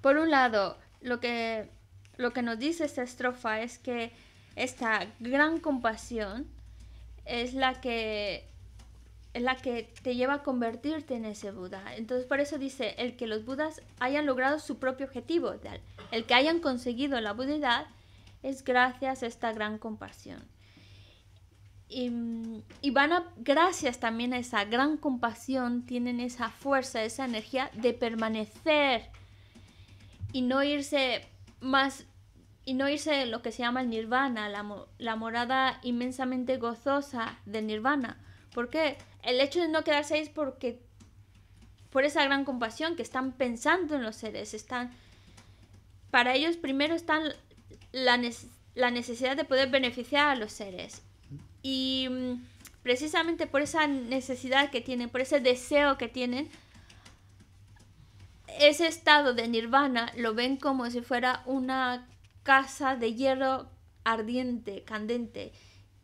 Speaker 1: por un lado, lo que, nos dice esta estrofa es que esta gran compasión es la que es la que te lleva a convertirte en ese Buda. Entonces por eso dice, el que los Budas hayan logrado su propio objetivo, el que hayan conseguido la Budidad es gracias a esta gran compasión. Y, van a, gracias también a esa gran compasión, tienen esa fuerza, esa energía de permanecer y no irse más, y no irse lo que se llama el nirvana, la, la morada inmensamente gozosa del nirvana. ¿Por qué? el hecho de no quedarse es porque por esa gran compasión que están pensando en los seres, están para ellos primero están la, la necesidad de poder beneficiar a los seres y mm, precisamente por esa necesidad que tienen, por ese deseo que tienen, ese estado de nirvana lo ven como si fuera una casa de hierro ardiente, candente,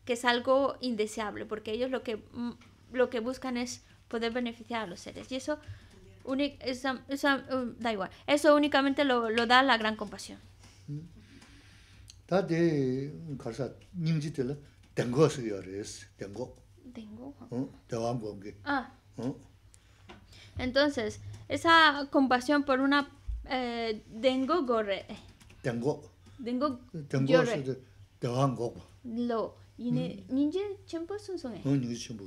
Speaker 1: que es algo indeseable, porque ellos lo que mm, lo que buscan es poder beneficiar a los seres. Y eso um, da igual. Eso únicamente lo, da la gran compasión. tengo Tengo, tengo ah. entonces esa compasión por una eh, dengo gore Tengo. Tengo tengo lo mm.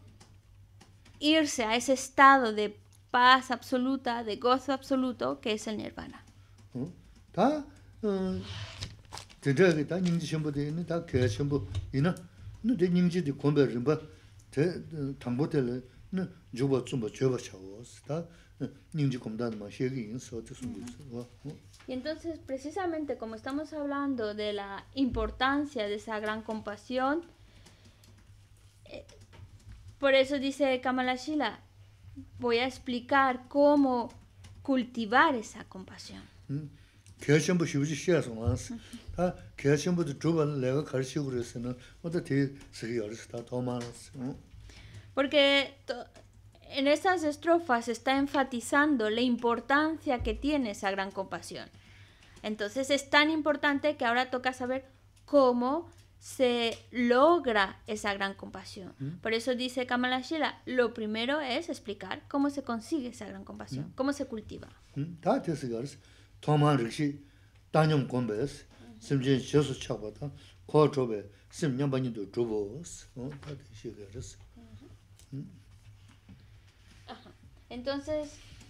Speaker 1: irse a ese estado de paz absoluta, de gozo absoluto, que es el nirvana. Y entonces precisamente como estamos hablando de la importancia de esa gran compasión eh, por eso dice Kamala Shila, voy a explicar cómo cultivar esa compasión. porque en estas estrofas está enfatizando la importancia que tiene esa gran compasión. Entonces es tan importante que ahora toca saber cómo se logra esa gran compasión. Mm. Por eso dice Kamala Shila, lo primero es explicar cómo se consigue esa gran compasión, mm. cómo se cultiva.
Speaker 2: Entonces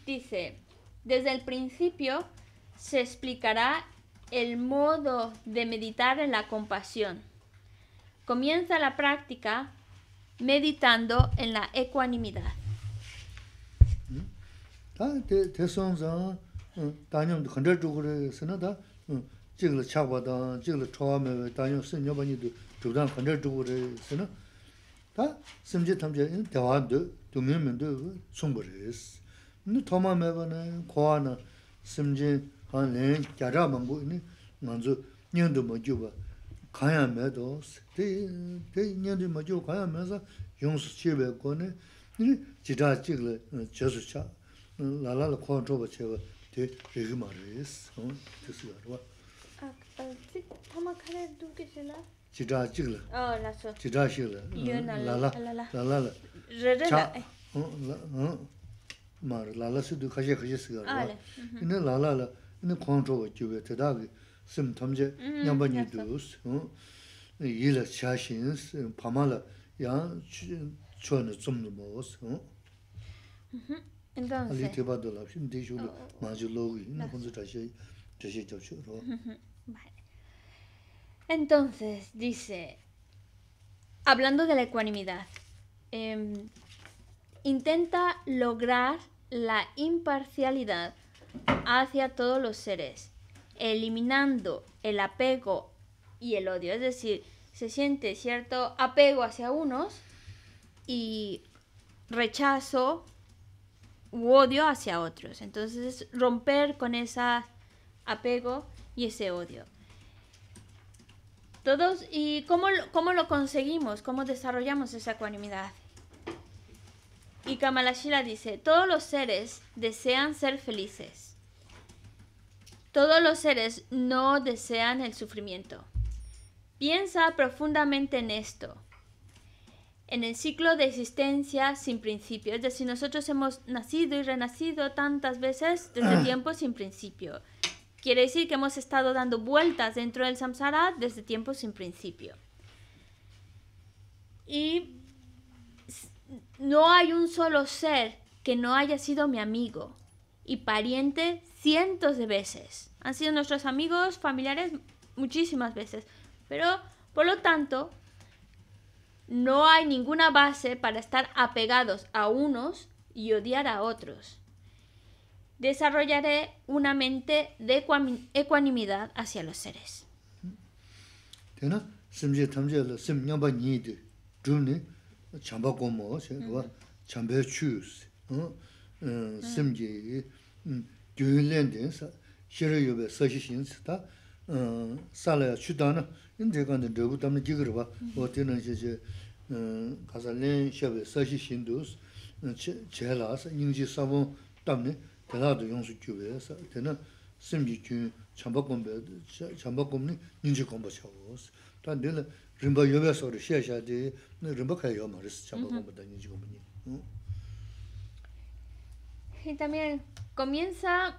Speaker 1: dice, desde el principio se explicará el modo de meditar en la compasión. Comienza la práctica meditando en la ecuanimidad.
Speaker 2: kāyā mē tōs, tē nyāndī mā chō kāyā mē sā yōngsū chē bē kō nē, nē jidā chīk lē chē sū chā, lā lā lā 라라 chō bā chē bā tē rē kī mā rē sī, hō, tē sū yā
Speaker 1: Tā mā chē chīk lē.
Speaker 2: chīk lē.
Speaker 1: lā.
Speaker 2: Lā lā lā. Chā. Mā lā lā sī Nē lā lā lā, nē chō bā tē dā sim tamze mm-hmm, nyamba nidus, ila chashins, pamala yang chwana tsumduma os. Mm-hmm, Entonces... Ali teba dola, di shulu oh, oh. maji logi, na kunzu tashi, tashi tashi ro. Vale.
Speaker 1: Mm-hmm, Entonces, dice, hablando de la ecuanimidad, eh, intenta lograr la imparcialidad hacia todos los seres eliminando el apego y el odio. Es decir, se siente cierto apego hacia unos y rechazo u odio hacia otros. Entonces, romper con ese apego y ese odio. Todos, ¿y cómo, cómo lo conseguimos? ¿Cómo desarrollamos esa ecuanimidad? Y Kamalashila dice, todos los seres desean ser felices todos los seres no desean el sufrimiento. Piensa profundamente en esto. En el ciclo de existencia sin principio, es decir, nosotros hemos nacido y renacido tantas veces desde ah. tiempo sin principio. Quiere decir que hemos estado dando vueltas dentro del samsara desde tiempo sin principio. Y no hay un solo ser que no haya sido mi amigo y pariente cientos de veces. Han sido nuestros amigos, familiares muchísimas veces. Pero, por lo tanto, no hay ninguna base para estar apegados a unos y odiar a otros. Desarrollaré una mente de ecuanimidad hacia los seres.
Speaker 2: 심지 규현련된서 시르유베 서시신스다 살아야 추다나 이제 간데 너부 때문에 지그러 봐 어때는 셔베 서시신두스 제라서 인지 사보 때문에 대라도 용수 규베서 되는 심지 규 참박범베 참박범니 인지 공부셔스 다 늘은 림바 여배서로 시야샤디 림바 가요 말했어 인지 공부니 응
Speaker 1: y también comienza...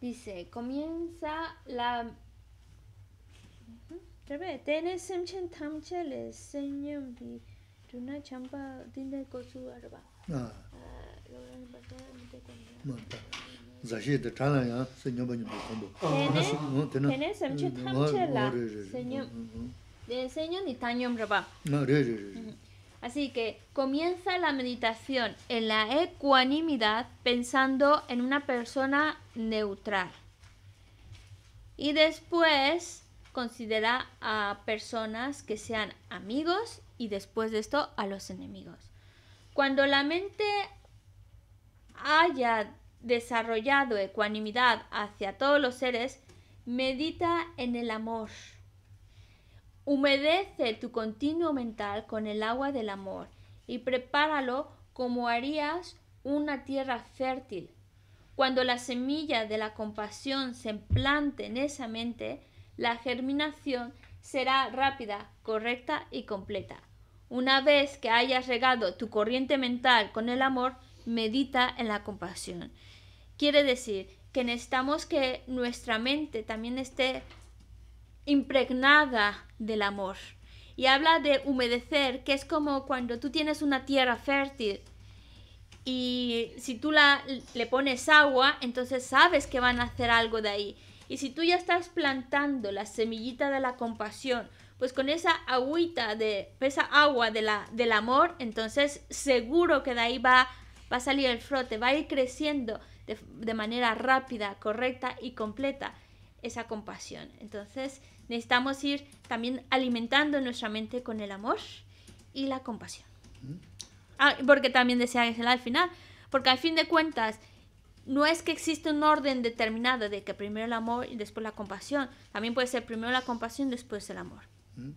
Speaker 1: Dice, comienza la... Tenés tamche le señam di tuna champa dinde
Speaker 2: kosu arba. Ah. ah Monta. Este Zashi de tala ya señam baño kombo. Tenés tamche la señam
Speaker 1: enseño ni Así que comienza la meditación en la ecuanimidad pensando en una persona neutral. Y después considera a personas que sean amigos y después de esto a los enemigos. Cuando la mente haya desarrollado ecuanimidad hacia todos los seres, medita en el amor. Humedece tu continuo mental con el agua del amor y prepáralo como harías una tierra fértil. Cuando la semilla de la compasión se implante en esa mente, la germinación será rápida, correcta y completa. Una vez que hayas regado tu corriente mental con el amor, medita en la compasión. Quiere decir que necesitamos que nuestra mente también esté impregnada del amor. Y habla de humedecer, que es como cuando tú tienes una tierra fértil y si tú la, le pones agua, entonces sabes que van a hacer algo de ahí. Y si tú ya estás plantando la semillita de la compasión, pues con esa agüita de esa agua de la, del amor, entonces seguro que de ahí va, va a salir el frote, va a ir creciendo de, de manera rápida, correcta y completa esa compasión. Entonces, Necesitamos ir también alimentando nuestra mente con el amor y la compasión. Mm. Ah, porque también decía Ángela al final, porque al fin de cuentas no es que existe un orden determinado de que primero el amor y después la compasión. También puede ser primero la compasión, después el
Speaker 2: amor. Mm.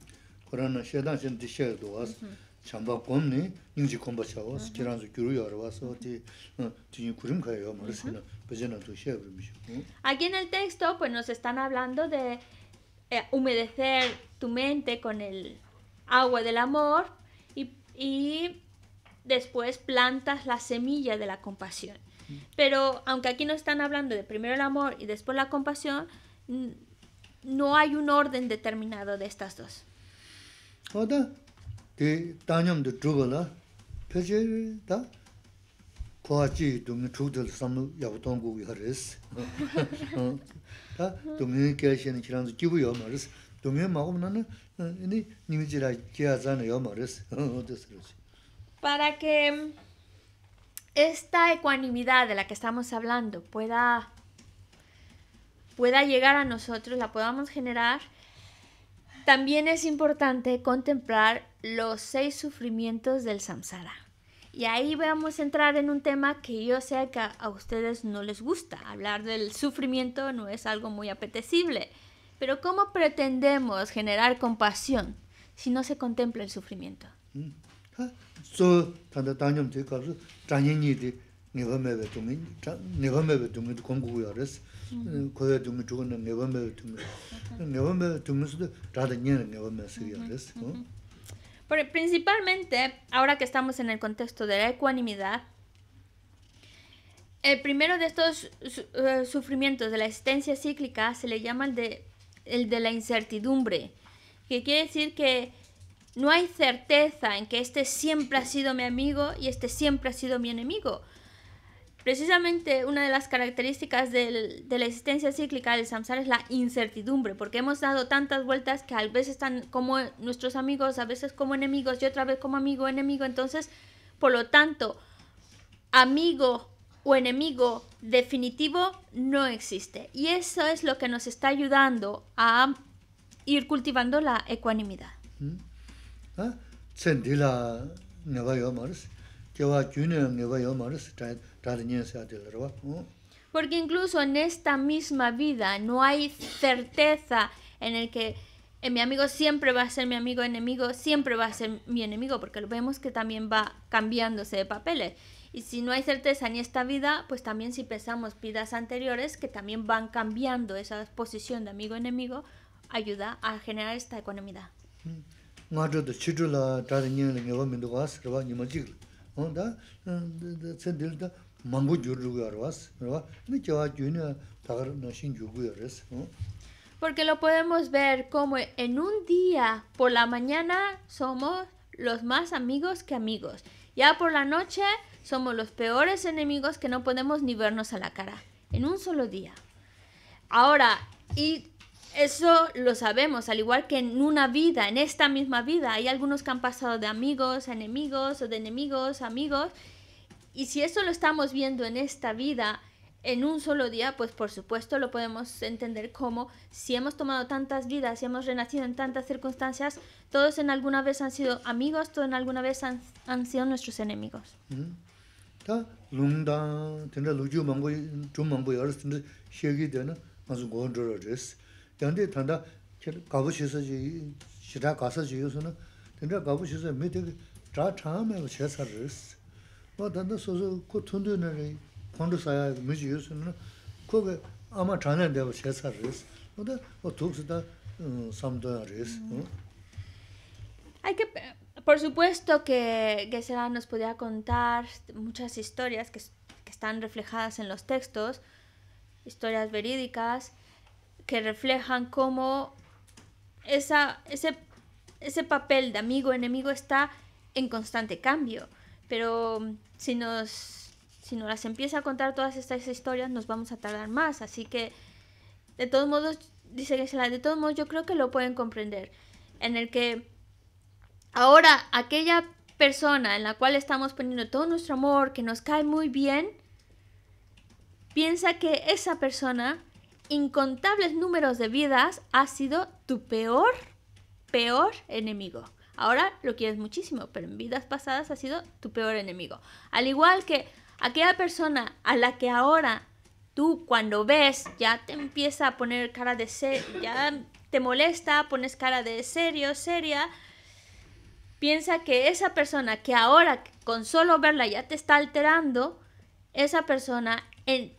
Speaker 1: Aquí en el texto pues nos están hablando de eh, humedecer tu mente con el agua del amor y, después plantas la semilla de la compasión. Mm. Pero aunque aquí no están hablando de primero el amor y después la compasión, no hay un orden determinado de estas dos. para que esta ecuanimidad de la que estamos hablando pueda pueda llegar a nosotros, la podamos generar, también es importante contemplar los seis sufrimientos del samsara. Y ahí vamos a entrar en un tema que yo sé que a ustedes no les gusta. Hablar del sufrimiento no es algo muy apetecible. Pero ¿cómo pretendemos generar compasión si no se contempla el sufrimiento? Mm. Ah, pero principalmente, ahora que estamos en el contexto de la ecuanimidad, el primero de estos eh, sufrimientos de la existencia cíclica se le llama el de, el de la incertidumbre, que quiere decir que no hay certeza en que este siempre ha sido mi amigo y este siempre ha sido mi enemigo, Precisamente una de las características de la existencia cíclica del samsara es la incertidumbre, porque hemos dado tantas vueltas que a veces están como nuestros amigos, a veces como enemigos y otra vez como amigo, enemigo. Entonces, por lo tanto, amigo o enemigo definitivo no existe. Y eso es lo que nos está ayudando a ir cultivando la ecuanimidad.
Speaker 2: ¿Mm? ¿Ah? la ¿Ah? Mm.
Speaker 1: Porque incluso en esta misma vida no hay certeza en el que en eh, mi amigo siempre va a ser mi amigo enemigo, siempre va a ser mi enemigo, porque vemos que también va cambiándose de papeles. Y si no hay certeza en esta vida, pues también si pensamos vidas anteriores que también van cambiando esa posición de amigo-enemigo, ayuda a generar esta economía. Mm porque lo podemos ver como en un día por la mañana somos los más amigos que amigos. Ya por la noche somos los peores enemigos que no podemos ni vernos a la cara. En un solo día. Ahora, y eso lo sabemos, al igual que en una vida, en esta misma vida, hay algunos que han pasado de amigos a enemigos o de enemigos a amigos. Y si eso lo estamos viendo en esta vida, en un solo día, pues por supuesto lo podemos entender como si hemos tomado tantas vidas, si hemos renacido en tantas circunstancias, todos en alguna vez han sido amigos, todos en alguna vez han, sido nuestros enemigos.
Speaker 2: Mm-hmm dāndi tānda gābu shīsa jī, shirā gāsa jī yusu na, dāndi gābu shīsa mī tīki chā chā mē wā shē sā rīs. Wā dānda sōsō kō tūndu nā rī, pōndu sāyā mī jī yusu na, kō bē āmā chā nā wā shē rīs. Wā dā wā tūk sī dā samdā rīs.
Speaker 1: por supuesto que, que Sera nos podía contar muchas historias que, que están reflejadas en los textos, historias verídicas, que reflejan cómo esa, ese, ese papel de amigo-enemigo está en constante cambio. Pero mm, si nos, si nos las empieza a contar todas estas historias, nos vamos a tardar más. Así que, de todos modos, dice que de todos modos yo creo que lo pueden comprender. En el que ahora aquella persona en la cual estamos poniendo todo nuestro amor, que nos cae muy bien, piensa que esa persona incontables números de vidas ha sido tu peor, peor enemigo. Ahora lo quieres muchísimo, pero en vidas pasadas ha sido tu peor enemigo. Al igual que aquella persona a la que ahora tú cuando ves ya te empieza a poner cara de ser, ya te molesta, pones cara de serio, seria. Piensa que esa persona que ahora con solo verla ya te está alterando, esa persona en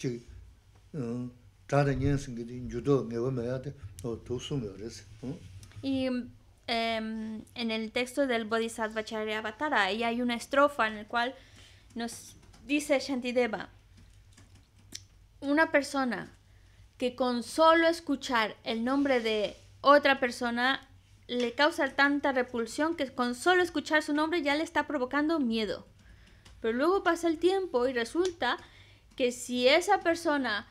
Speaker 2: Y em,
Speaker 1: em, en el texto del Bodhisattva Charyavatara ahí hay una estrofa en la cual nos dice Shantideva, una persona que con solo escuchar el nombre de otra persona le causa tanta repulsión que con solo escuchar su nombre ya le está provocando miedo. Pero luego pasa el tiempo y resulta que si esa persona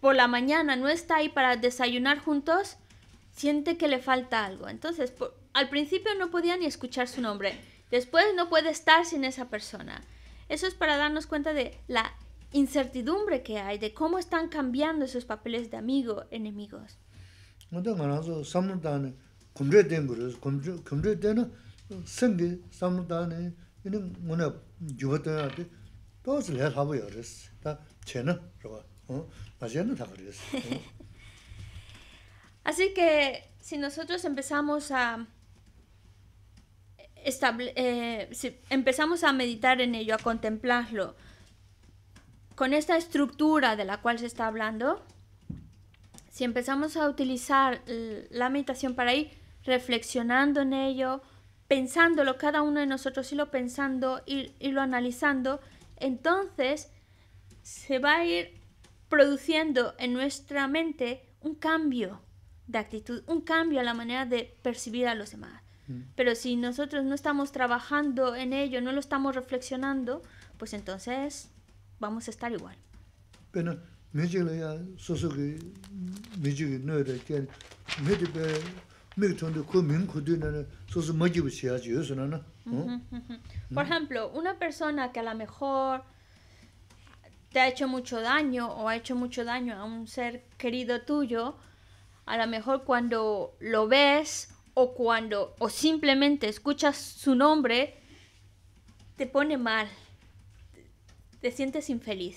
Speaker 1: por la mañana no está ahí para desayunar juntos, siente que le falta algo. Entonces, al principio no podía ni escuchar su nombre, después no puede estar sin esa persona. Eso es para darnos cuenta de la incertidumbre que hay, de cómo están cambiando esos papeles de amigo, enemigos. Así que si nosotros empezamos a estable, eh, si empezamos a meditar en ello, a contemplarlo, con esta estructura de la cual se está hablando, si empezamos a utilizar la meditación para ir reflexionando en ello, pensándolo, cada uno de nosotros irlo pensando, y lo analizando, entonces se va a ir produciendo en nuestra mente un cambio de actitud, un cambio a la manera de percibir a los demás. Mm. Pero si nosotros no estamos trabajando en ello, no lo estamos reflexionando, pues entonces vamos a estar igual. Por ejemplo, una persona que a lo mejor te ha hecho mucho daño o ha hecho mucho daño a un ser querido tuyo, a lo mejor cuando lo ves o cuando o simplemente escuchas su nombre, te pone mal, te, sientes infeliz.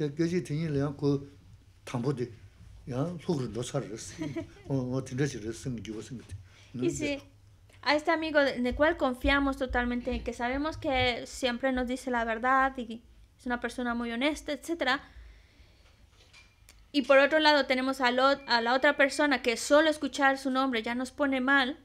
Speaker 2: Y sí,
Speaker 1: a este amigo de el cual confiamos totalmente, que sabemos que siempre nos dice la verdad y es una persona muy honesta, etc. Y por otro lado tenemos a, a la otra persona que solo escuchar su nombre ya nos pone mal,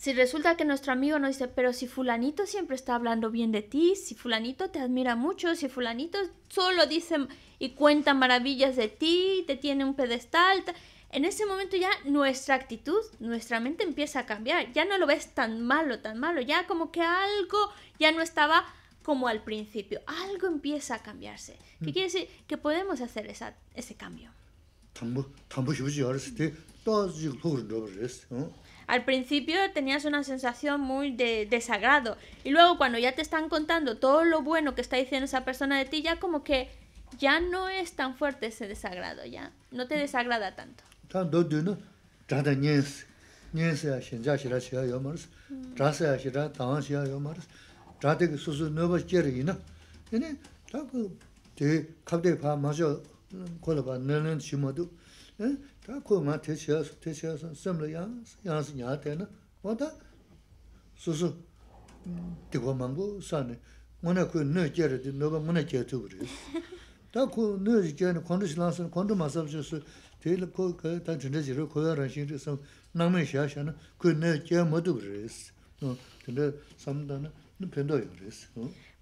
Speaker 1: si resulta que nuestro amigo nos dice, pero si fulanito siempre está hablando bien de ti, si fulanito te admira mucho, si fulanito solo dice y cuenta maravillas de ti, te tiene un pedestal, en ese momento ya nuestra actitud, nuestra mente empieza a cambiar, ya no lo ves tan malo, tan malo, ya como que algo ya no estaba como al principio, algo empieza a cambiarse. ¿Qué mm. quiere decir? Que podemos hacer esa, ese cambio al principio tenías una sensación muy de desagrado y luego cuando ya te están contando todo lo bueno que está diciendo esa persona de ti, ya como que ya no es tan fuerte ese desagrado, ya no te desagrada
Speaker 2: tanto. tā kō mā tē shiā sō, tē shiā sō, sēm lō yāng, yāng sī nyā tē nā, wā tā sō sō tī kō māngu sā nē, ngō nā kō nē kē rē tī,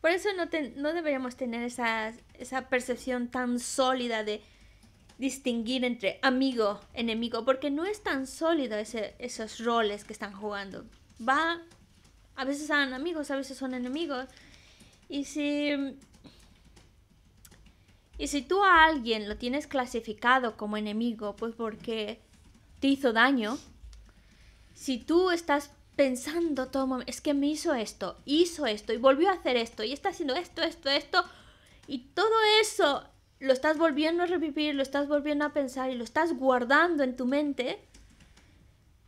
Speaker 1: Por eso no, te, no deberíamos tener esa, esa percepción tan sólida de distinguir entre amigo, enemigo, porque no es tan sólido esos roles que están jugando. Va, a veces son amigos, a veces son enemigos. Y si, y si tú a alguien lo tienes clasificado como enemigo, pues porque te hizo daño, si tú estás pensando todo es que me hizo esto, hizo esto, y volvió a hacer esto, y está haciendo esto, esto, esto, y todo eso lo estás volviendo a revivir, lo estás volviendo a pensar y lo estás guardando en tu mente,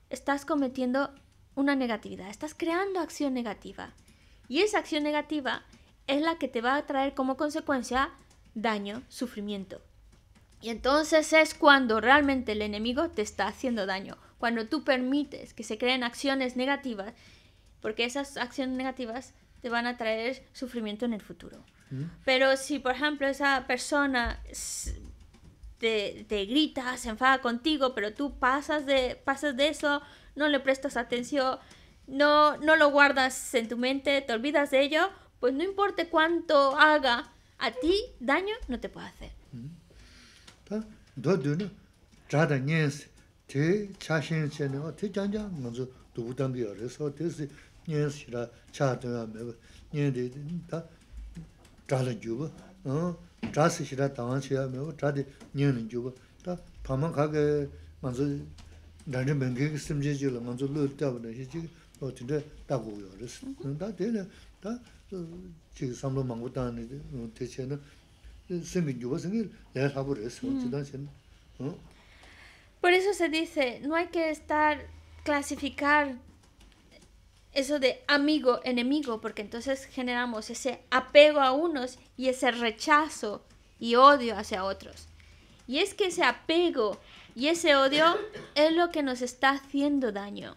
Speaker 1: estás cometiendo una negatividad, estás creando acción negativa. Y esa acción negativa es la que te va a traer como consecuencia daño, sufrimiento. Y entonces es cuando realmente el enemigo te está haciendo daño, cuando tú permites que se creen acciones negativas, porque esas acciones negativas te van a traer sufrimiento en el futuro. Pero si, por ejemplo, esa persona te, te, grita, se enfada contigo, pero tú pasas de, pasas de eso, no le prestas atención, no, no lo guardas en tu mente, te olvidas de ello, pues no importa cuánto haga, a ti daño no te puede hacer.
Speaker 2: 잘아주고 어 자세시라 당한시야 뭐 자데 녀는 주고 다 파마가게 먼저 단지 맹게 심지지를 먼저 넣을 때 없는 시지 어쨌든 다고요. 그래서 다 되네. 다 지금 삼로 먹고 다니는 대체는 주고 생일 내가 하고 그래서 어쨌든 신. 어?
Speaker 1: Por eso se dice no hay que estar clasificar eso de amigo, enemigo, porque entonces generamos ese apego a unos y ese rechazo y odio hacia otros. Y es que ese apego y ese odio es lo que nos está haciendo daño.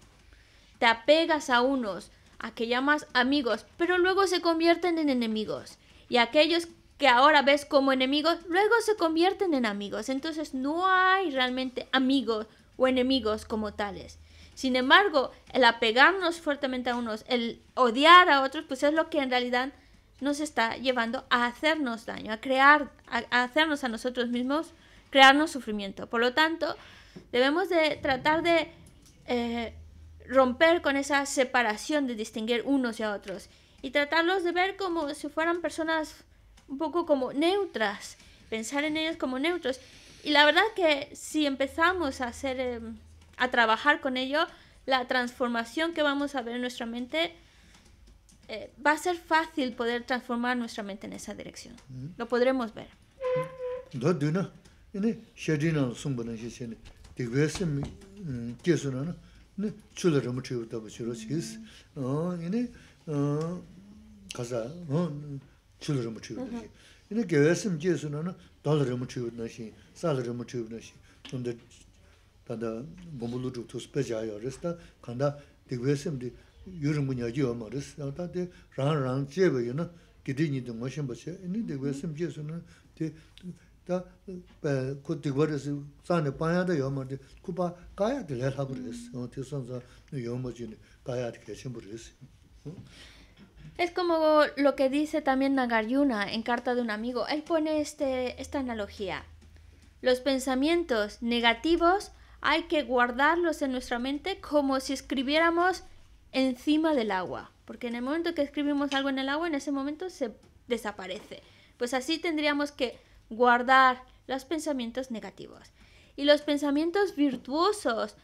Speaker 1: Te apegas a unos, a que llamas amigos, pero luego se convierten en enemigos. Y aquellos que ahora ves como enemigos, luego se convierten en amigos. Entonces no hay realmente amigos o enemigos como tales. Sin embargo, el apegarnos fuertemente a unos, el odiar a otros, pues es lo que en realidad nos está llevando a hacernos daño, a crear, a, hacernos a nosotros mismos, crearnos sufrimiento. Por lo tanto, debemos de tratar de eh, romper con esa separación de distinguir unos y a otros y tratarlos de ver como si fueran personas un poco como neutras, pensar en ellos como neutros. Y la verdad que si empezamos a hacer... Em, a trabajar con ello, la transformación que vamos a ver en nuestra mente, eh, va a ser fácil poder transformar nuestra mente en esa dirección. Mm-hmm. Lo podremos ver.
Speaker 2: Mm-hmm. Es como
Speaker 1: lo que dice también Nagaryuna en Carta de un Amigo. Él pone este, esta analogía. Los pensamientos negativos hay que guardarlos en nuestra mente como si escribiéramos encima del agua, porque en el momento que escribimos algo en el agua, en ese momento se desaparece. Pues así tendríamos que guardar los pensamientos negativos. Y los pensamientos virtuosos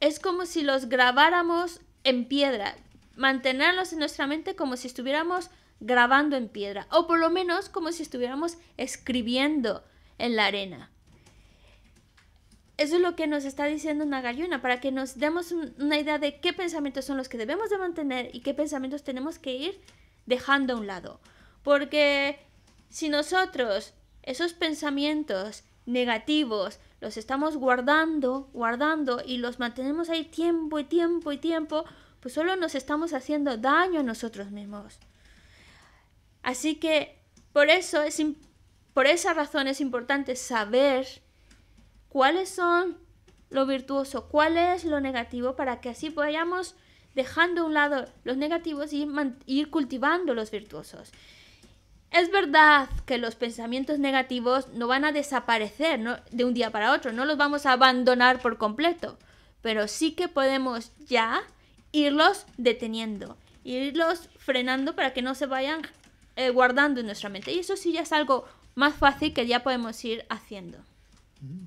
Speaker 1: es como si los grabáramos en piedra, mantenerlos en nuestra mente como si estuviéramos grabando en piedra, o por lo menos como si estuviéramos escribiendo en la arena. Eso es lo que nos está diciendo Nagayuna, para que nos demos una idea de qué pensamientos son los que debemos de mantener y qué pensamientos tenemos que ir dejando a un lado. Porque si nosotros esos pensamientos negativos los estamos guardando, guardando y los mantenemos ahí tiempo y tiempo y tiempo, pues solo nos estamos haciendo daño a nosotros mismos. Así que por eso es por esa razón es importante saber cuáles son lo virtuoso, cuál es lo negativo, para que así vayamos dejando a un lado los negativos y ir cultivando los virtuosos. Es verdad que los pensamientos negativos no van a desaparecer de un día para otro, no los vamos a abandonar por completo, pero sí que podemos ya irlos deteniendo, irlos frenando para que no se vayan eh, guardando en nuestra mente. Y eso sí ya es algo más fácil que ya podemos ir haciendo. Mm.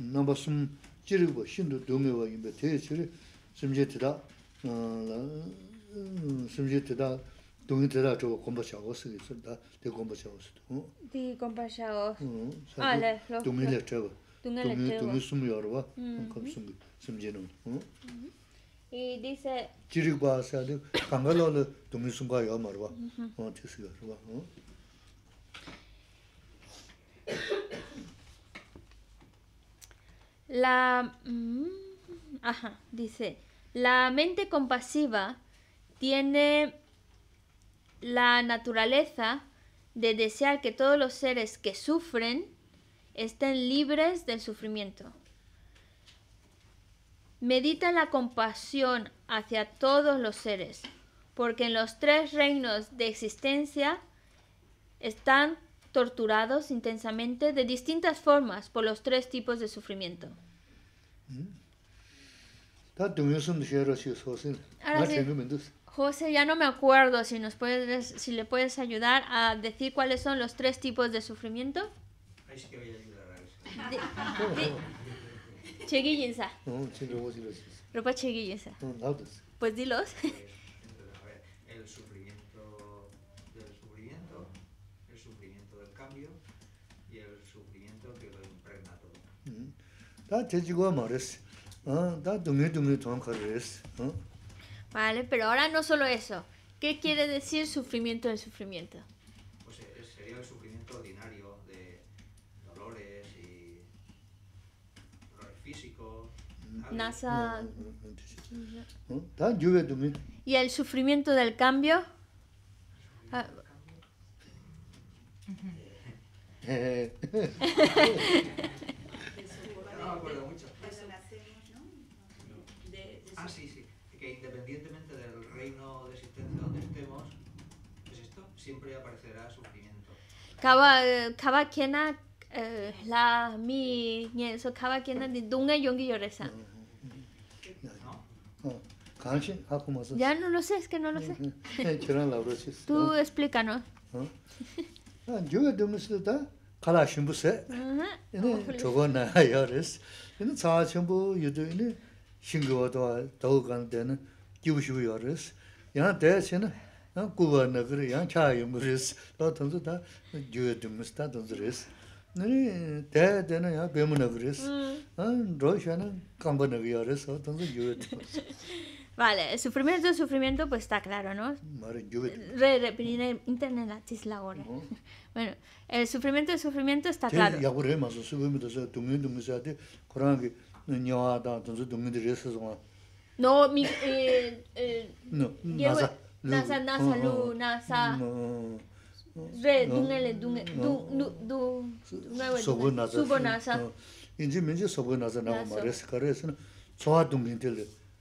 Speaker 2: nāmbā sum jirigwa shindu dōmewa yinba te chiri simje tida uh, uh, simje tida dōngi tida chogwa gomba shaawo sige tsinda di gomba shaawo sido
Speaker 1: di gomba shaawo uh,
Speaker 2: a ah, le dōngi le chogwa
Speaker 1: dōngi le dōngi sum
Speaker 2: yorwa mm-hmm. kam sumge simje nung
Speaker 1: i di
Speaker 2: mm-hmm. eh, se
Speaker 1: La... Mm, dice, la mente compasiva tiene la naturaleza de desear que todos los seres que sufren estén libres del sufrimiento. Medita la compasión hacia todos los seres, porque en los tres reinos de existencia están torturados intensamente de distintas formas por los tres tipos de sufrimiento.
Speaker 2: Mm. Ahora
Speaker 1: José, ya no me acuerdo si, nos puedes, si le puedes ayudar a decir cuáles son los tres tipos de sufrimiento. Cheguillensa. Ropa Pues dilos. Vale, pero ahora no solo eso. ¿Qué quiere decir sufrimiento de sufrimiento?
Speaker 2: Pues eh, sería el sufrimiento ordinario de dolores y dolores físicos. Nasa.
Speaker 1: ¿Y el sufrimiento del cambio? Ah.
Speaker 2: me acuerdo mucho. ah, sí, sí. Que independientemente del
Speaker 1: reino de existencia donde estemos, es esto, siempre aparecerá sufrimiento. Cada, cada quien la mi ñenso cada quien de dunga yongi yoresa. Mm,
Speaker 2: mm, mm. Oh, ah, ya
Speaker 1: no lo sé, es que no lo sé. Tú explícanos.
Speaker 2: Yo de kala shimbu se, ino mm-hmm. chogo na ya res. Ino tsaa shimbu yudu ino shingiwa towa togo kan tena kibu shibu ya res. Yana te se na kubwa na kiri yana chaa yungu res. ya mm. kamba na kiri ya
Speaker 1: Vale, sufrimiento, sufrimiento, pues está claro, ¿no? internet Bueno, el sufrimiento, sufrimiento está claro. No, mi... Eh, eh,
Speaker 2: no, nasa. Nasa, nasa, No,
Speaker 1: no Re, no no No no no no no no no no no
Speaker 2: no no No, no no no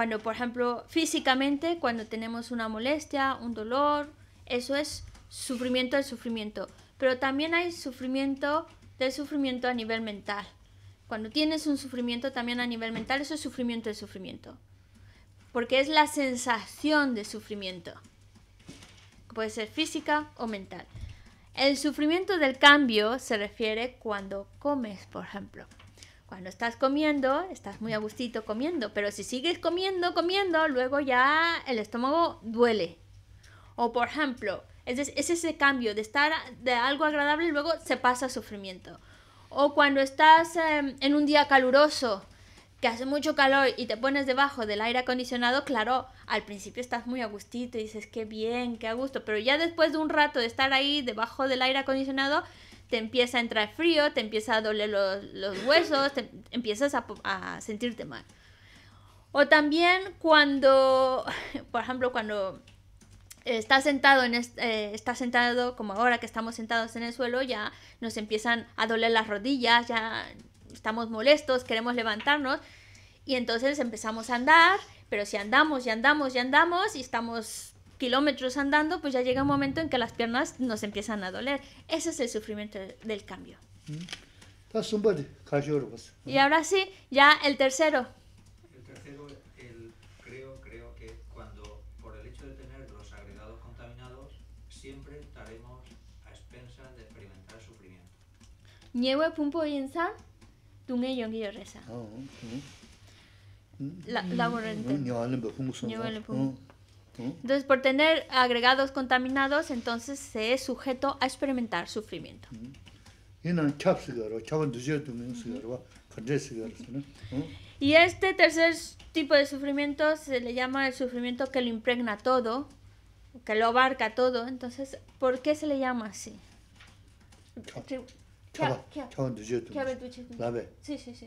Speaker 1: Cuando, por ejemplo, físicamente, cuando tenemos una molestia, un dolor, eso es sufrimiento del sufrimiento. Pero también hay sufrimiento del sufrimiento a nivel mental. Cuando tienes un sufrimiento también a nivel mental, eso es sufrimiento del sufrimiento. Porque es la sensación de sufrimiento. Puede ser física o mental. El sufrimiento del cambio se refiere cuando comes, por ejemplo. Cuando estás comiendo, estás muy a gustito comiendo, pero si sigues comiendo, comiendo, luego ya el estómago duele. O por ejemplo, es, ese cambio de estar de algo agradable y luego se pasa a sufrimiento. O cuando estás em, en un día caluroso, que hace mucho calor y te pones debajo del aire acondicionado, claro, al principio estás muy a gustito y dices, qué bien, qué a gusto, pero ya después de un rato de estar ahí debajo del aire acondicionado, te empieza a entrar frío, te empieza a doler los, huesos, te empiezas a, sentirte mal. O también cuando, por ejemplo, cuando estás sentado, en eh, estás sentado como ahora que estamos sentados en el suelo, ya nos empiezan a doler las rodillas, ya estamos molestos, queremos levantarnos y entonces empezamos a andar, pero si andamos y andamos y andamos y estamos kilómetros andando, pues ya llega un momento en que las piernas nos empiezan a doler. Ese es el sufrimiento del cambio.
Speaker 2: Mm. Pues. Y
Speaker 1: ahora sí, ya
Speaker 2: el tercero.
Speaker 1: El tercero, el, creo, creo que cuando, por el hecho de tener los agregados contaminados, siempre estaremos a expensas de experimentar el sufrimiento. La, pumpo. Entonces, por tener agregados contaminados, entonces se es sujeto a experimentar sufrimiento. Y este tercer tipo de sufrimiento se le llama el sufrimiento que lo impregna todo, que lo abarca todo. Entonces, ¿por qué se le llama así? Sí, sí, sí.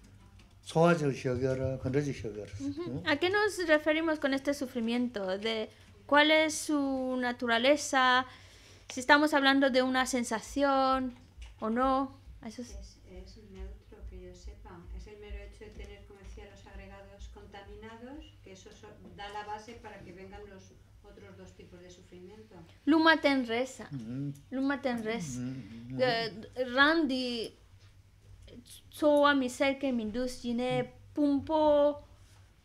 Speaker 1: ¿A qué nos referimos con este sufrimiento? ¿De cuál es su naturaleza? Si estamos hablando de una sensación o no. Eso es... Es, neutro que yo sepa. Es el mero hecho de tener, como decía, los agregados contaminados, que eso da la base para que vengan los otros dos tipos de sufrimiento. Luma tenresa. Luma tenresa. Eh, Randy tsōwa misaike 민두스지네 jine pumpō,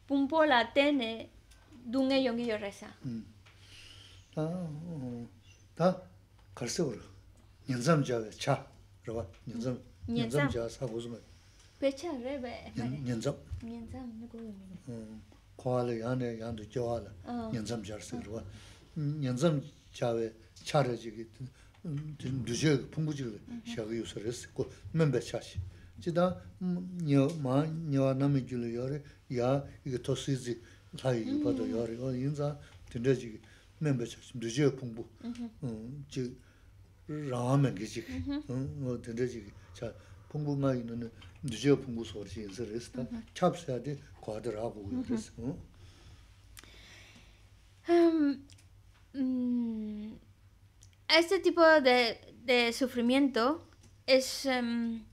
Speaker 1: pumpō la tēne dūngē yōngi yō rēsā.
Speaker 2: Tā, tā, kārsi wā rō, nyānsam jā wē, chā, rō wā, nyānsam, nyānsam jā sā gōsum wē.
Speaker 1: Pēchā rē wē, nyānsam. Nyānsam, nyā gō wē mīne.
Speaker 2: Kōwā lē, yāne, yāndu kio wā lē, nyānsam jā rēsā chidā mā mm, nyawā nāmi jīla yore, yā iga tosīzi lāi iga pato mm. yore, o yinzā tindā jīga mēmbā chakshim, dhijayā pungbū, jīga mm-hmm. mm, rāwā mēngi mm-hmm. jīga, o tindā jīga chā, pungbū ngā yinā nā dhijayā pungbū sōr tā rā
Speaker 1: Este tipo de, de sufrimiento es... Um,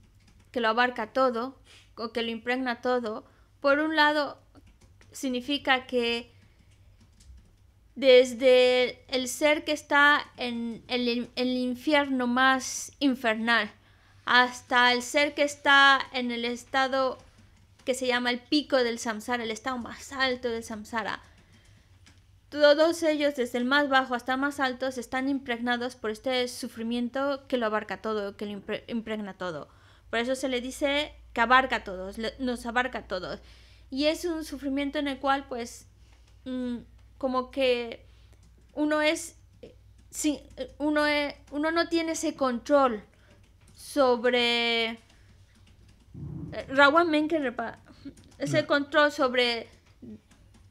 Speaker 1: que lo abarca todo, o que lo impregna todo, por un lado significa que desde el ser que está en el, infierno más infernal hasta el ser que está en el estado que se llama el pico del samsara, el estado más alto del samsara. Todos ellos, desde el más bajo hasta el más alto, están impregnados por este sufrimiento que lo abarca todo, que lo impregna todo. Por eso se le dice que abarca a todos, nos abarca a todos. Y es un sufrimiento en el cual, pues, mm, como que uno es, sí, uno e, uno no tiene ese control sobre eh, Rawan repa, ese control sobre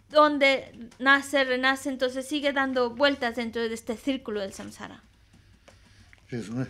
Speaker 1: dónde nace, renace, entonces sigue dando vueltas dentro de este círculo del samsara. Eso es.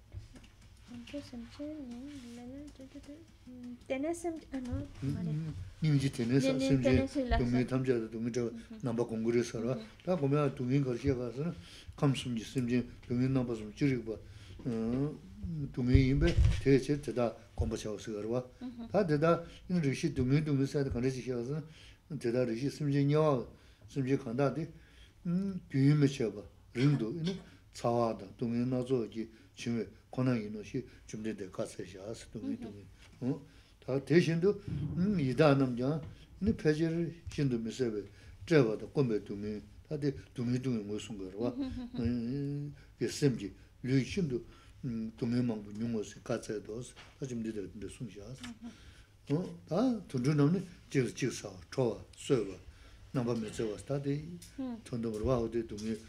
Speaker 1: nīmi
Speaker 2: jī tēnē sā, sēm jī dōngi tam jā dā dōngi jā nāmbā gōnggurī sā rā tā gōmi ā dōngi ngā rīyā gā sā kāṃ sēm jī, sēm jī dōngi nāmbā sōm jī rīg bā dōngi yīm bē tē chē tē tā gōmbā chā wā sā gā rā tā tē tā rīshī dōngi dōngi sā dā gā rīchī xā sā tē tā rīshī sēm 지금 kona ino shi chumde de katsa shi 응? dungi dungi. Taa hm? te shindu hm, ida namja, ini pechir shindu misabe treba da kumbe dungi, taa de dungi dungi ngu sunga rwa, hm, ge semji, lu shindu dungi mangbu nyungo si katsa edo asa, taa chumde de dungi Taa tundru namni jir jirsa, chowa, soywa, namba hmm. dungi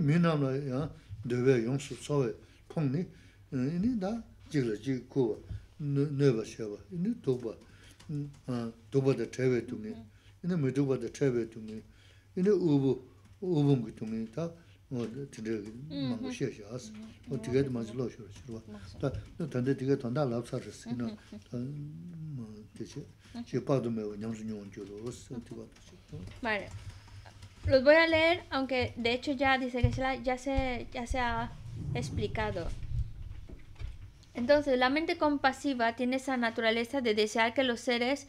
Speaker 2: mi namla Dewe yongsu sowe pongni, ini da jikla jikkuwa, nuyeba xeba, ini dukba, dukba da chewe tungi, ini mi dukba da chewe tungi, ini uubu, uubungi tungi, taa, maa, maa, xe xe asa, o tige maa zi loo xe rwa, taa, yo tante tanda labsa risi, ino, taa, xe, xe paadume wa nyam sunyo osa, tiba xe.
Speaker 1: Los voy a leer, aunque de hecho ya dice que ya, se, ya se ha explicado. Entonces, la mente compasiva tiene esa naturaleza de desear que los seres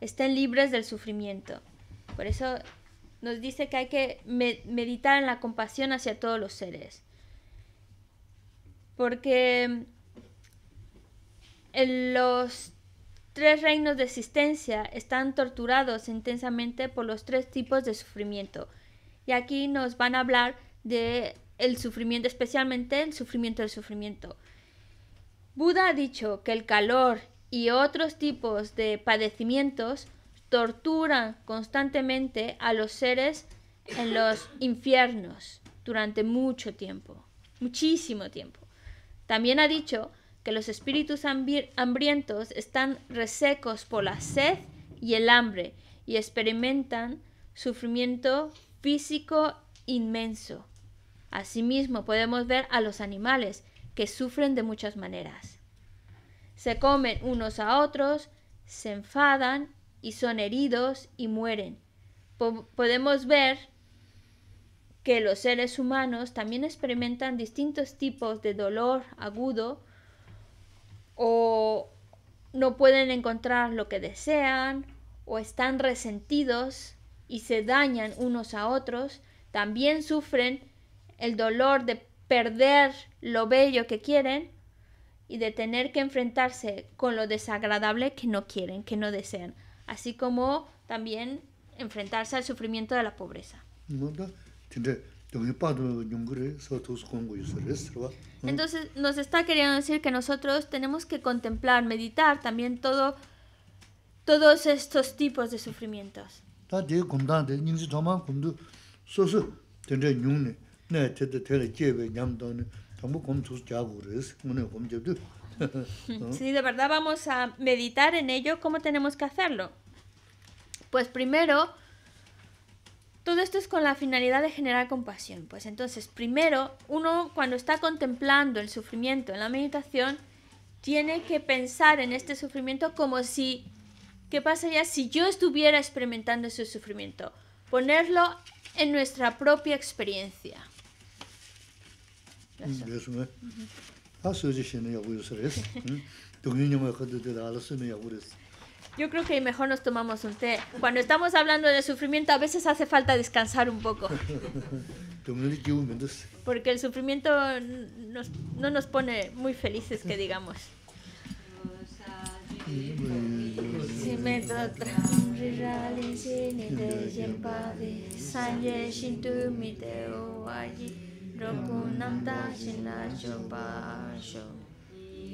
Speaker 1: estén libres del sufrimiento. Por eso nos dice que hay que meditar en la compasión hacia todos los seres. Porque en los tres reinos de existencia están torturados intensamente por los tres tipos de sufrimiento. Y aquí nos van a hablar de el sufrimiento, especialmente el sufrimiento del sufrimiento. Buda ha dicho que el calor y otros tipos de padecimientos torturan constantemente a los seres en los infiernos durante mucho tiempo, muchísimo tiempo. También ha dicho que los espíritus hambrientos están resecos por la sed y el hambre y experimentan sufrimiento físico inmenso. Asimismo, podemos ver a los animales que sufren de muchas maneras. Se comen unos a otros, se enfadan y son heridos y mueren. podemos ver que los seres humanos también experimentan distintos tipos de dolor agudo, o no pueden encontrar lo que desean o están resentidos y se dañan unos a otros, también sufren el dolor de perder lo bello que quieren y de tener que enfrentarse con lo desagradable que no quieren, que no desean, así como también enfrentarse al sufrimiento de la pobreza. Entonces nos está queriendo decir que nosotros tenemos que contemplar, meditar también todo, todos estos tipos de sufrimientos. Si de verdad vamos a meditar en ello, ¿cómo tenemos que hacerlo? Pues primero todo esto es con la finalidad de generar compasión. Pues entonces, primero, uno cuando está contemplando el sufrimiento en la meditación, tiene que pensar en este sufrimiento como si, ¿qué pasaría si yo estuviera experimentando ese sufrimiento? Ponerlo en nuestra propia experiencia. Yo creo que mejor nos tomamos un té. Cuando estamos hablando de sufrimiento, a veces hace falta descansar un poco. Porque el sufrimiento no nos pone muy felices, que digamos.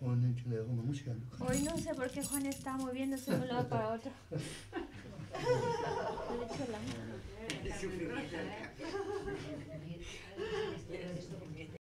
Speaker 2: Hoy no sé
Speaker 1: por qué Juan está moviéndose de un lado para
Speaker 2: otro.